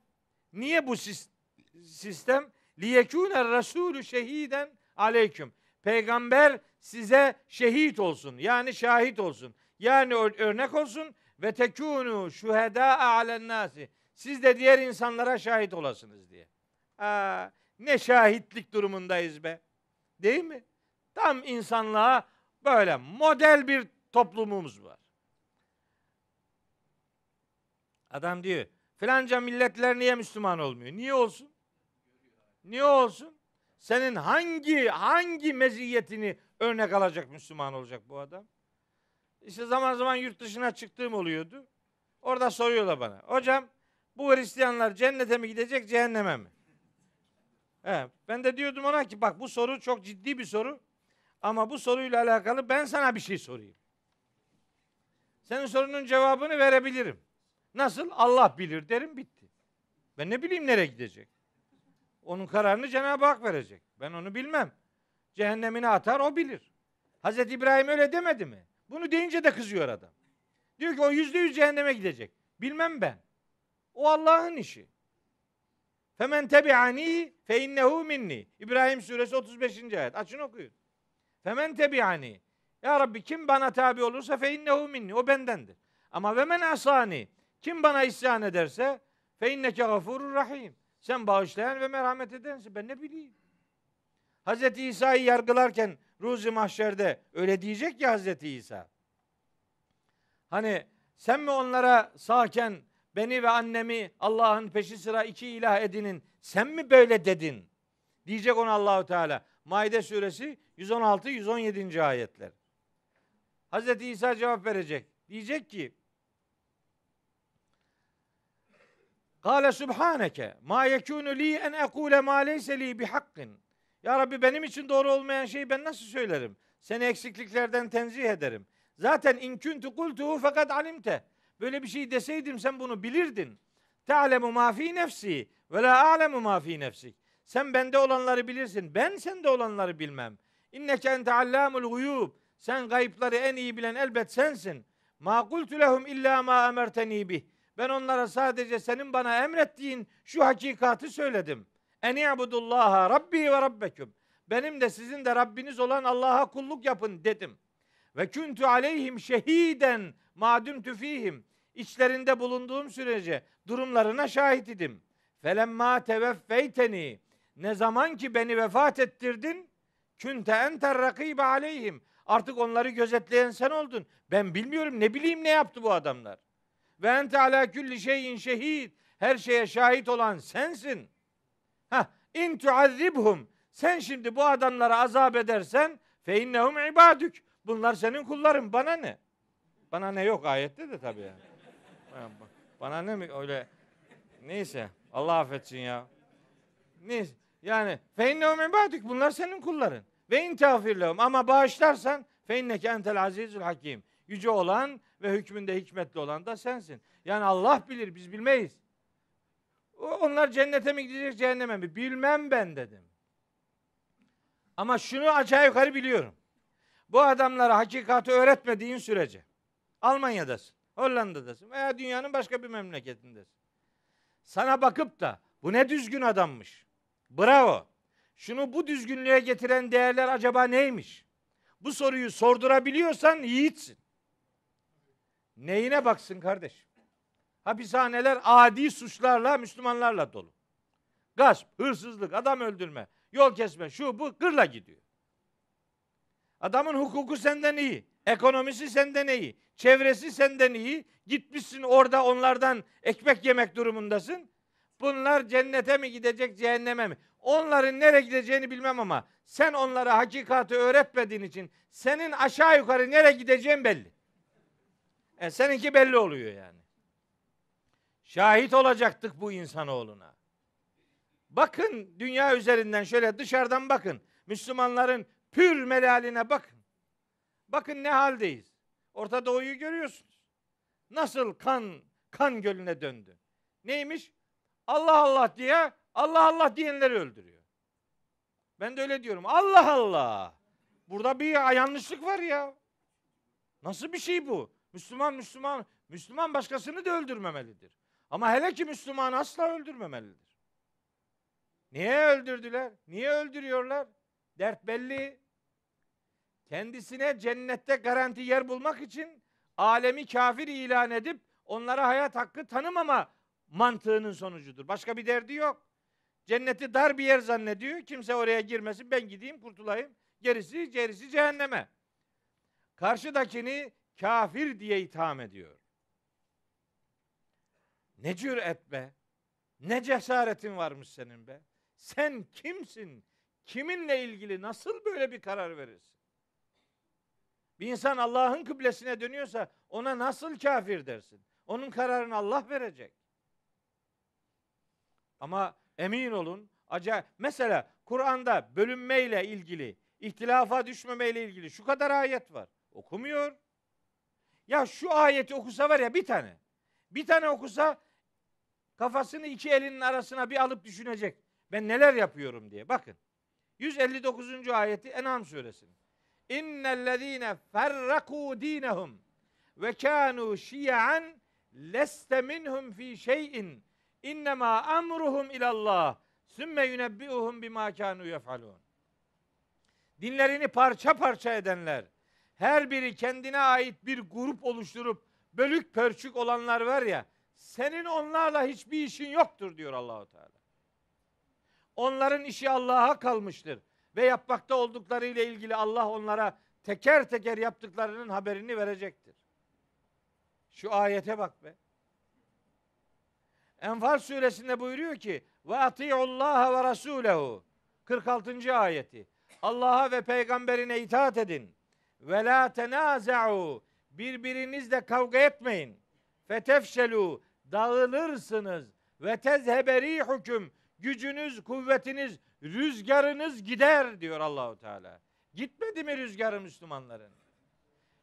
Niye bu sistem? Liyekûne Rasûlü şehiden aleyküm. Peygamber size şehit olsun. Yani şahit olsun. Yani örnek olsun ve tekûnû şuhedâ alen nâsi. Siz de diğer insanlara şahit olasınız diye. Aa, ne şahitlik durumundayız be. Değil mi? Tam insanlığa böyle model bir toplumumuz var. Adam diyor filanca milletler niye Müslüman olmuyor? Niye olsun? Niye olsun? Senin hangi hangi meziyetini örnek alacak Müslüman olacak bu adam? İşte zaman zaman yurt dışına çıktığım oluyordu. Orada soruyorlar bana. Hocam bu Hristiyanlar cennete mi gidecek cehenneme mi? He, ben de diyordum ona ki bak bu soru çok ciddi bir soru. Ama bu soruyla alakalı ben sana bir şey sorayım. Senin sorunun cevabını verebilirim. Nasıl? Allah bilir derim bitti. Ben ne bileyim nereye gidecek? Onun kararını Cenab-ı Hak verecek. Ben onu bilmem. Cehennemine atar o bilir. Hazreti İbrahim öyle demedi mi? Bunu deyince de kızıyor adam. Diyor ki o yüzde yüz cehenneme gidecek. Bilmem ben. O Allah'ın işi. Femen tebi'ani fe innehu minni. İbrahim suresi 35. ayet. Açın okuyun. Femen tebi'ani. Ya Rabbi kim bana tabi olursa fe innehu minni. O bendendir. Ama ve men asani. Kim bana isyan ederse fe inneke gafurur rahim. Sen bağışlayan ve merhamet edensin. Ben ne bileyim? Hz. İsa'yı yargılarken Ruzi Mahşer'de öyle diyecek ki Hz. İsa. Hani sen mi onlara sağken beni ve annemi Allah'ın peşi sıra iki ilah edinin. Sen mi böyle dedin? Diyecek ona Allahu Teala. Maide suresi 116 117. ayetler. Hz. İsa cevap verecek. Diyecek ki Kale subhaneke ma yekunu li en ekule ma leyse li bihakkin. Ya Rabbi benim için doğru olmayan şeyi ben nasıl söylerim? Seni eksikliklerden tenzih ederim. Zaten inküntü kultuhu fakat alimte. Böyle bir şey deseydim sen bunu bilirdin. Te'alemu ma fi nefsi ve la a'lemu ma fi nefsik. Sen bende olanları bilirsin. Ben sende olanları bilmem. İnneke ente allamul guyub. Sen gayıpları en iyi bilen elbet sensin. Ma kultu lehum illa ma emerteni bih. Ben onlara sadece senin bana emrettiğin şu hakikatı söyledim. En ibudullaha rabbi ve rabbeküm. Benim de sizin de Rabbiniz olan Allah'a kulluk yapın dedim. Ve küntü aleyhim şehiden madüm tüfihim. İçlerinde bulunduğum sürece durumlarına şahit idim. Felemma teveffeyteni. Ne zaman ki beni vefat ettirdin, künte enter rakibe aleyhim. Artık onları gözetleyen sen oldun. Ben bilmiyorum ne bileyim ne yaptı bu adamlar. Ve ente ala külli şeyin şehid. Her şeye şahit olan sensin. Ha, in tuazzibhum. Sen şimdi bu adamlara azap edersen fe innehum ibadük. Bunlar senin kulların. Bana ne? Bana ne yok ayette de tabii yani. Bana ne mi öyle neyse Allah affetsin ya. Neyse yani fe innehum ibadük bunlar senin kulların. Ve in tağfir ama bağışlarsan fe inneke entel azizül hakim. Yüce olan ve hükmünde hikmetli olan da sensin. Yani Allah bilir, biz bilmeyiz. Onlar cennete mi gidecek, cehenneme mi? Bilmem ben dedim. Ama şunu aşağı yukarı biliyorum. Bu adamlara hakikati öğretmediğin sürece Almanya'dasın, Hollanda'dasın veya dünyanın başka bir memleketindesin. Sana bakıp da bu ne düzgün adammış. Bravo. Şunu bu düzgünlüğe getiren değerler acaba neymiş? Bu soruyu sordurabiliyorsan yiğitsin. Neyine baksın kardeş? Hapishaneler adi suçlarla, Müslümanlarla dolu. Gasp, hırsızlık, adam öldürme, yol kesme, şu bu gırla gidiyor. Adamın hukuku senden iyi, ekonomisi senden iyi, çevresi senden iyi. Gitmişsin orada onlardan ekmek yemek durumundasın. Bunlar cennete mi gidecek, cehenneme mi? Onların nereye gideceğini bilmem ama sen onlara hakikati öğretmediğin için senin aşağı yukarı nereye gideceğin belli. E seninki belli oluyor yani. Şahit olacaktık bu insanoğluna. Bakın dünya üzerinden şöyle dışarıdan bakın. Müslümanların pür melaline bakın. Bakın ne haldeyiz. Orta Doğu'yu görüyorsunuz. Nasıl kan kan gölüne döndü. Neymiş? Allah Allah diye Allah Allah diyenleri öldürüyor. Ben de öyle diyorum. Allah Allah. Burada bir yanlışlık var ya. Nasıl bir şey bu? Müslüman Müslüman Müslüman başkasını da öldürmemelidir. Ama hele ki Müslümanı asla öldürmemelidir. Niye öldürdüler? Niye öldürüyorlar? Dert belli. Kendisine cennette garanti yer bulmak için alemi kafir ilan edip onlara hayat hakkı tanımama mantığının sonucudur. Başka bir derdi yok. Cenneti dar bir yer zannediyor. Kimse oraya girmesin. Ben gideyim kurtulayım. Gerisi gerisi cehenneme. Karşıdakini kafir diye itham ediyor. Ne cüret be? Ne cesaretin varmış senin be? Sen kimsin? Kiminle ilgili nasıl böyle bir karar verirsin? Bir insan Allah'ın kıblesine dönüyorsa ona nasıl kafir dersin? Onun kararını Allah verecek. Ama emin olun acayip. Mesela Kur'an'da bölünmeyle ilgili, ihtilafa düşmemeyle ilgili şu kadar ayet var. Okumuyor. Ya şu ayeti okusa var ya bir tane. Bir tane okusa kafasını iki elinin arasına bir alıp düşünecek. Ben neler yapıyorum diye. Bakın. 159. ayeti En'am suresi. İnnellezîne ferrakû dînehum ve kânû şiyan leste minhum fî şeyin innema amruhum ilallah sümme yunebbiuhum bima kânû yef'alûn. Dinlerini parça parça edenler, her biri kendine ait bir grup oluşturup bölük pörçük olanlar var ya senin onlarla hiçbir işin yoktur diyor Allahu Teala. Onların işi Allah'a kalmıştır ve yapmakta oldukları ile ilgili Allah onlara teker teker yaptıklarının haberini verecektir. Şu ayete bak be. Enfal suresinde buyuruyor ki ve atiullaha ve rasulehu 46. ayeti. Allah'a ve peygamberine itaat edin. Ve la tenaza'u. Birbirinizle kavga etmeyin. Fetefşelu. Dağılırsınız. Ve tezheberi hüküm. Gücünüz, kuvvetiniz, rüzgarınız gider diyor Allahu Teala. Gitmedi mi rüzgarı Müslümanların?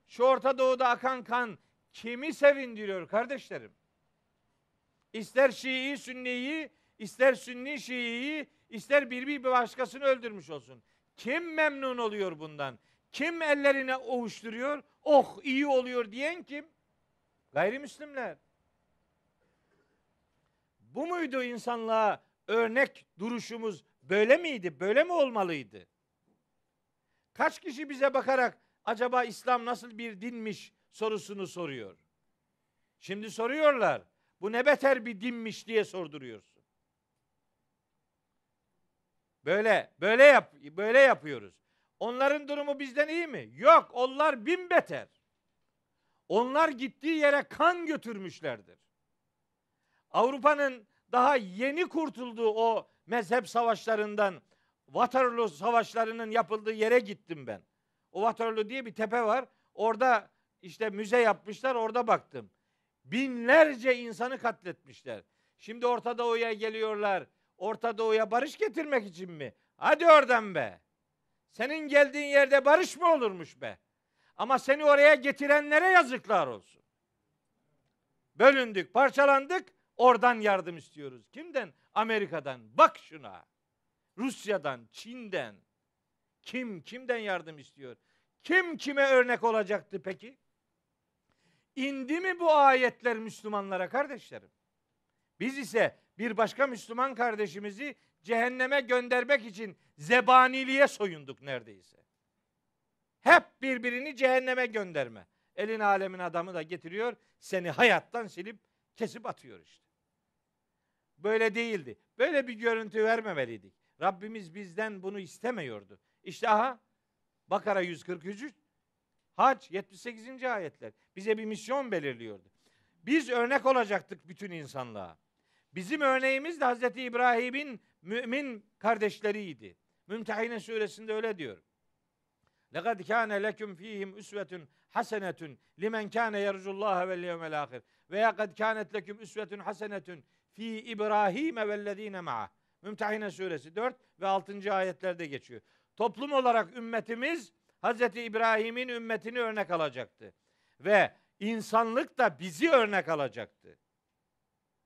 Şu Orta Doğu'da akan kan kimi sevindiriyor kardeşlerim? İster Şii Sünni'yi, ister Sünni Şii'yi, ister bir bir başkasını öldürmüş olsun. Kim memnun oluyor bundan? Kim ellerine ovuşturuyor? Oh iyi oluyor diyen kim? Gayrimüslimler. Bu muydu insanlığa örnek duruşumuz? Böyle miydi? Böyle mi olmalıydı? Kaç kişi bize bakarak acaba İslam nasıl bir dinmiş sorusunu soruyor. Şimdi soruyorlar. Bu ne beter bir dinmiş diye sorduruyorsun. Böyle böyle yap böyle yapıyoruz. Onların durumu bizden iyi mi? Yok, onlar bin beter. Onlar gittiği yere kan götürmüşlerdir. Avrupa'nın daha yeni kurtulduğu o mezhep savaşlarından Waterloo savaşlarının yapıldığı yere gittim ben. O Waterloo diye bir tepe var. Orada işte müze yapmışlar, orada baktım. Binlerce insanı katletmişler. Şimdi Orta Doğu'ya geliyorlar. Orta Doğu'ya barış getirmek için mi? Hadi oradan be. Senin geldiğin yerde barış mı olurmuş be? Ama seni oraya getirenlere yazıklar olsun. Bölündük, parçalandık, oradan yardım istiyoruz. Kimden? Amerika'dan. Bak şuna. Rusya'dan, Çin'den. Kim kimden yardım istiyor? Kim kime örnek olacaktı peki? İndi mi bu ayetler Müslümanlara kardeşlerim? Biz ise bir başka Müslüman kardeşimizi cehenneme göndermek için zebaniliğe soyunduk neredeyse. Hep birbirini cehenneme gönderme. Elin alemin adamı da getiriyor, seni hayattan silip kesip atıyor işte. Böyle değildi. Böyle bir görüntü vermemeliydik. Rabbimiz bizden bunu istemiyordu. İşte aha Bakara 143, Hac 78. ayetler bize bir misyon belirliyordu. Biz örnek olacaktık bütün insanlığa. Bizim örneğimiz de Hazreti İbrahim'in mümin kardeşleriydi. Mümtehine suresinde öyle diyor. Lekad kana leküm fihim üsvetun hasenetun limen kana yercullaha vel yevmel ahir. Veya kad kanet leküm üsvetun hasenetun fi İbrahim vellezine ma'a. Mümtehine suresi 4 ve 6. ayetlerde geçiyor. Toplum olarak ümmetimiz Hz. İbrahim'in ümmetini örnek alacaktı. Ve insanlık da bizi örnek alacaktı.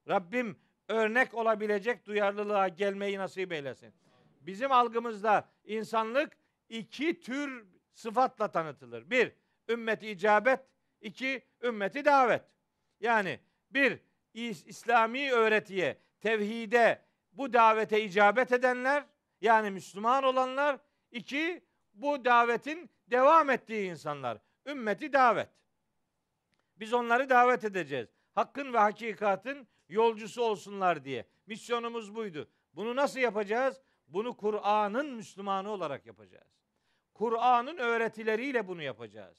Rabbim örnek olabilecek duyarlılığa gelmeyi nasip eylesin. Bizim algımızda insanlık iki tür sıfatla tanıtılır. Bir, ümmeti icabet, iki, ümmeti davet. Yani bir, İslami öğretiye, tevhide, bu davete icabet edenler, yani Müslüman olanlar, iki, bu davetin devam ettiği insanlar. Ümmeti davet. Biz onları davet edeceğiz. Hakkın ve hakikatin yolcusu olsunlar diye. Misyonumuz buydu. Bunu nasıl yapacağız? Bunu Kur'an'ın Müslümanı olarak yapacağız. Kur'an'ın öğretileriyle bunu yapacağız.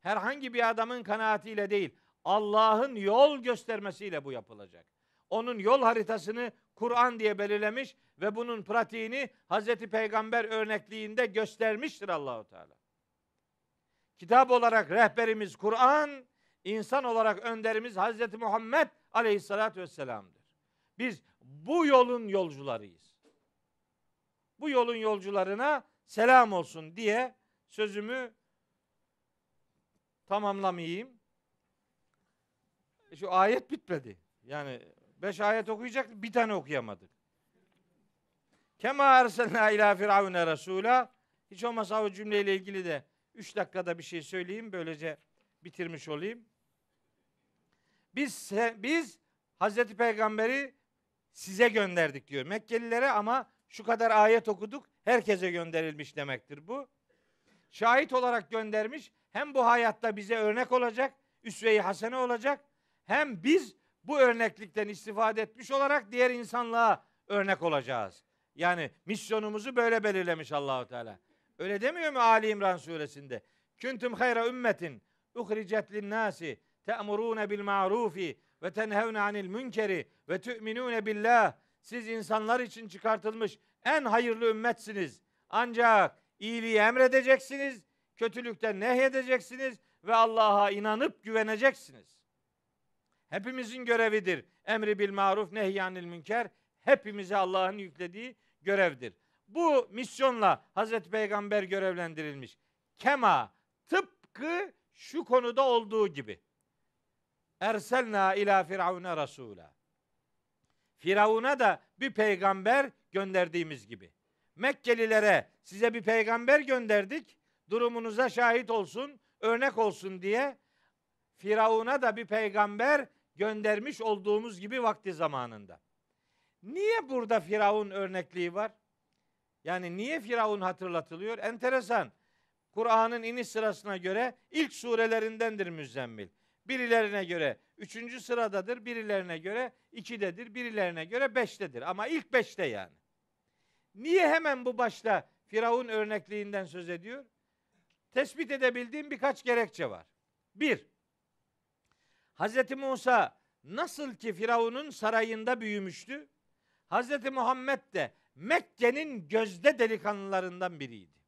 Herhangi bir adamın kanaatiyle değil, Allah'ın yol göstermesiyle bu yapılacak. Onun yol haritasını Kur'an diye belirlemiş ve bunun pratiğini Hazreti Peygamber örnekliğinde göstermiştir Allahu Teala. Kitap olarak rehberimiz Kur'an, insan olarak önderimiz Hazreti Muhammed aleyhissalatü vesselam'dır. Biz bu yolun yolcularıyız. Bu yolun yolcularına selam olsun diye sözümü tamamlamayayım. Şu ayet bitmedi. Yani beş ayet okuyacak bir tane okuyamadık. Kema erselna ila firavune rasula. Hiç olmazsa o cümleyle ilgili de üç dakikada bir şey söyleyeyim. Böylece bitirmiş olayım. Biz biz Hazreti Peygamber'i size gönderdik diyor. Mekkelilere ama şu kadar ayet okuduk herkese gönderilmiş demektir bu. Şahit olarak göndermiş hem bu hayatta bize örnek olacak, üsve-i hasene olacak hem biz bu örneklikten istifade etmiş olarak diğer insanlığa örnek olacağız. Yani misyonumuzu böyle belirlemiş Allahu Teala. Öyle demiyor mu Ali İmran suresinde? Küntüm hayra ümmetin uhricet nasi? te'murûne bil ma'rufi ve tenhevne anil münkeri ve tu'minûne billah. Siz insanlar için çıkartılmış en hayırlı ümmetsiniz. Ancak iyiliği emredeceksiniz, kötülükten nehyedeceksiniz ve Allah'a inanıp güveneceksiniz. Hepimizin görevidir. Emri bil maruf nehyanil münker hepimize Allah'ın yüklediği görevdir. Bu misyonla Hazreti Peygamber görevlendirilmiş. Kema tıpkı şu konuda olduğu gibi erselna ila firavuna rasula. Firavuna da bir peygamber gönderdiğimiz gibi. Mekkelilere size bir peygamber gönderdik. Durumunuza şahit olsun, örnek olsun diye Firavuna da bir peygamber göndermiş olduğumuz gibi vakti zamanında. Niye burada Firavun örnekliği var? Yani niye Firavun hatırlatılıyor? Enteresan. Kur'an'ın iniş sırasına göre ilk surelerindendir Müzzemmil. Birilerine göre üçüncü sıradadır, birilerine göre ikidedir, birilerine göre beştedir. Ama ilk beşte yani. Niye hemen bu başta Firavun örnekliğinden söz ediyor? Tespit edebildiğim birkaç gerekçe var. Bir, Hz. Musa nasıl ki Firavun'un sarayında büyümüştü, Hz. Muhammed de Mekke'nin gözde delikanlılarından biriydi.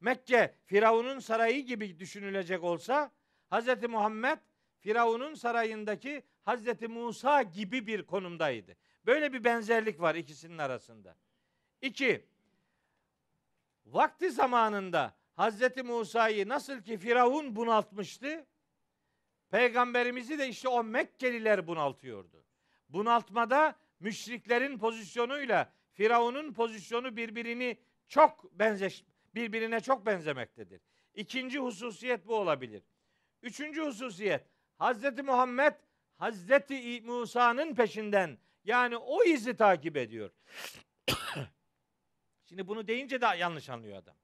Mekke Firavun'un sarayı gibi düşünülecek olsa Hz. Muhammed Firavun'un sarayındaki Hazreti Musa gibi bir konumdaydı. Böyle bir benzerlik var ikisinin arasında. İki, vakti zamanında Hazreti Musa'yı nasıl ki Firavun bunaltmıştı, Peygamberimizi de işte o Mekkeliler bunaltıyordu. Bunaltmada müşriklerin pozisyonuyla Firavun'un pozisyonu birbirini çok benzeş birbirine çok benzemektedir. İkinci hususiyet bu olabilir. Üçüncü hususiyet Hazreti Muhammed Hazreti Musa'nın peşinden yani o izi takip ediyor. [COUGHS] Şimdi bunu deyince de yanlış anlıyor adam.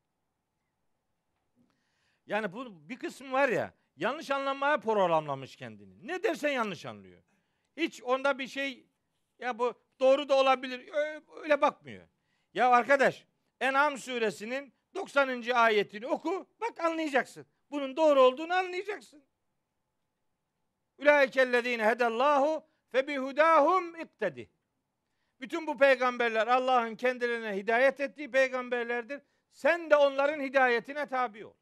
Yani bu bir kısım var ya yanlış anlamaya programlamış kendini. Ne dersen yanlış anlıyor. Hiç onda bir şey ya bu doğru da olabilir öyle bakmıyor. Ya arkadaş En'am suresinin 90. ayetini oku bak anlayacaksın. Bunun doğru olduğunu anlayacaksın. Ülaikellezine hedallahu fe bihudahum iktedi. Bütün bu peygamberler Allah'ın kendilerine hidayet ettiği peygamberlerdir. Sen de onların hidayetine tabi ol.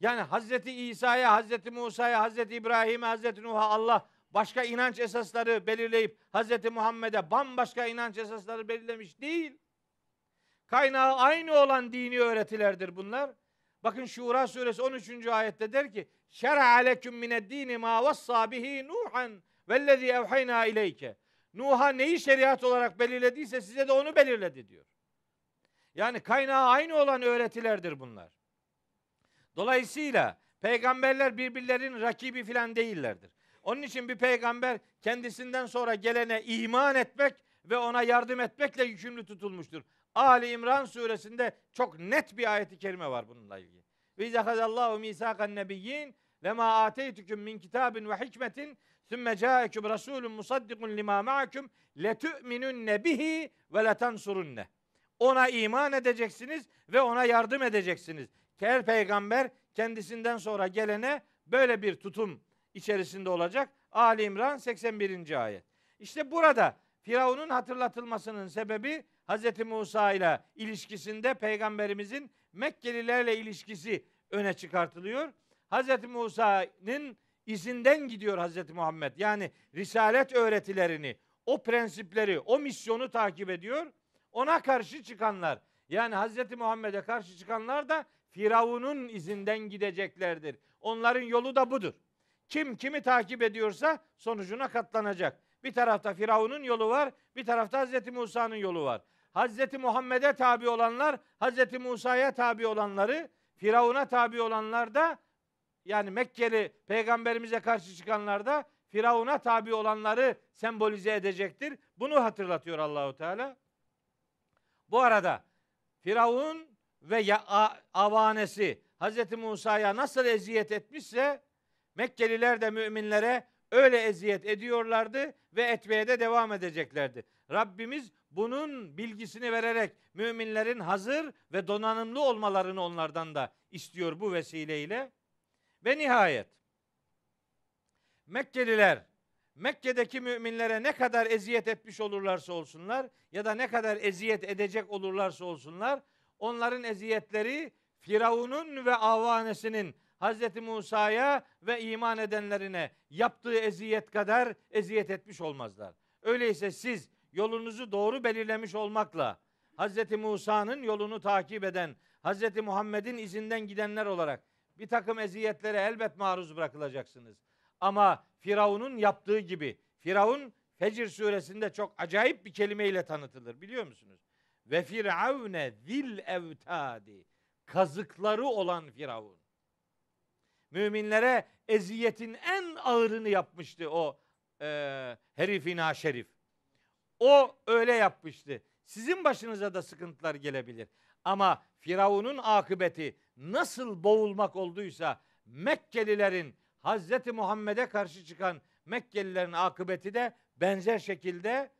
Yani Hazreti İsa'ya, Hazreti Musa'ya, Hazreti İbrahim'e, Hazreti Nuh'a Allah başka inanç esasları belirleyip Hazreti Muhammed'e bambaşka inanç esasları belirlemiş değil. Kaynağı aynı olan dini öğretilerdir bunlar. Bakın Şura suresi 13. ayette der ki Şer'a aleküm dini ma vassa bihi Nuhan vellezî evhayna ileyke. Nuh'a neyi şeriat olarak belirlediyse size de onu belirledi diyor. Yani kaynağı aynı olan öğretilerdir bunlar. Dolayısıyla peygamberler birbirlerinin rakibi filan değillerdir. Onun için bir peygamber kendisinden sonra gelene iman etmek ve ona yardım etmekle yükümlü tutulmuştur. Ali İmran suresinde çok net bir ayeti kerime var bununla ilgili. Ve izahadallahu misakan nebiyyin lema ateytüküm min kitabin ve hikmetin sümme caeküm rasulun musaddikun lima ma'aküm letü'minünne bihi ve letensurunne. Ona iman edeceksiniz ve ona yardım edeceksiniz. Her peygamber kendisinden sonra gelene böyle bir tutum içerisinde olacak. Ali İmran 81. ayet. İşte burada Firavun'un hatırlatılmasının sebebi Hz. Musa ile ilişkisinde peygamberimizin Mekkelilerle ilişkisi öne çıkartılıyor. Hz. Musa'nın izinden gidiyor Hz. Muhammed. Yani risalet öğretilerini, o prensipleri, o misyonu takip ediyor. Ona karşı çıkanlar, yani Hz. Muhammed'e karşı çıkanlar da Firavun'un izinden gideceklerdir. Onların yolu da budur. Kim kimi takip ediyorsa sonucuna katlanacak. Bir tarafta Firavun'un yolu var, bir tarafta Hz. Musa'nın yolu var. Hazreti Muhammed'e tabi olanlar, Hazreti Musa'ya tabi olanları, Firavun'a tabi olanlar da yani Mekkeli peygamberimize karşı çıkanlar da Firavun'a tabi olanları sembolize edecektir. Bunu hatırlatıyor Allahu Teala. Bu arada Firavun ve avanesi Hazreti Musa'ya nasıl eziyet etmişse Mekkeliler de müminlere öyle eziyet ediyorlardı ve etmeye de devam edeceklerdi. Rabbimiz bunun bilgisini vererek müminlerin hazır ve donanımlı olmalarını onlardan da istiyor bu vesileyle. Ve nihayet Mekkeliler Mekke'deki müminlere ne kadar eziyet etmiş olurlarsa olsunlar ya da ne kadar eziyet edecek olurlarsa olsunlar onların eziyetleri Firavun'un ve avanesinin Hazreti Musa'ya ve iman edenlerine yaptığı eziyet kadar eziyet etmiş olmazlar. Öyleyse siz yolunuzu doğru belirlemiş olmakla Hz. Musa'nın yolunu takip eden, Hz. Muhammed'in izinden gidenler olarak bir takım eziyetlere elbet maruz bırakılacaksınız. Ama Firavun'un yaptığı gibi, Firavun Fecir suresinde çok acayip bir kelimeyle tanıtılır biliyor musunuz? Ve firavne zil evtadi kazıkları olan Firavun. Müminlere eziyetin en ağırını yapmıştı o e, herifina şerif. O öyle yapmıştı. Sizin başınıza da sıkıntılar gelebilir. Ama Firavun'un akıbeti nasıl boğulmak olduysa Mekkelilerin Hazreti Muhammed'e karşı çıkan Mekkelilerin akıbeti de benzer şekilde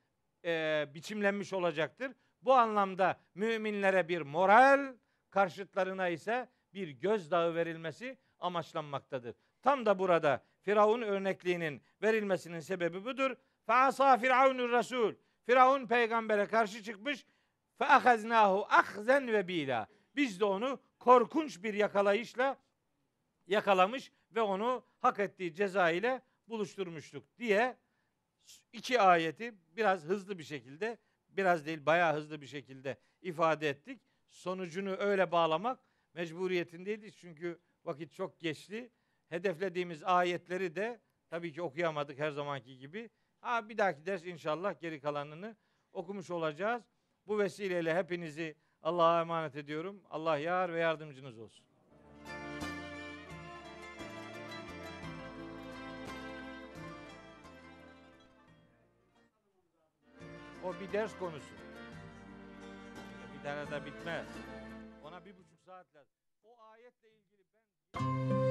e, biçimlenmiş olacaktır. Bu anlamda müminlere bir moral, karşıtlarına ise bir gözdağı verilmesi amaçlanmaktadır. Tam da burada Firavun örnekliğinin verilmesinin sebebi budur. Fa'asa Firavunur Resul. Firavun peygambere karşı çıkmış. Fe ahaznahu ahzen ve bila. Biz de onu korkunç bir yakalayışla yakalamış ve onu hak ettiği ceza ile buluşturmuştuk diye iki ayeti biraz hızlı bir şekilde biraz değil bayağı hızlı bir şekilde ifade ettik. Sonucunu öyle bağlamak mecburiyetindeydik çünkü vakit çok geçti. Hedeflediğimiz ayetleri de tabii ki okuyamadık her zamanki gibi Ha bir dahaki ders inşallah geri kalanını okumuş olacağız. Bu vesileyle hepinizi Allah'a emanet ediyorum. Allah yar ve yardımcınız olsun. O bir ders konusu. Bir tane de bitmez. Ona bir buçuk saat lazım. O ayetle ilgili ben...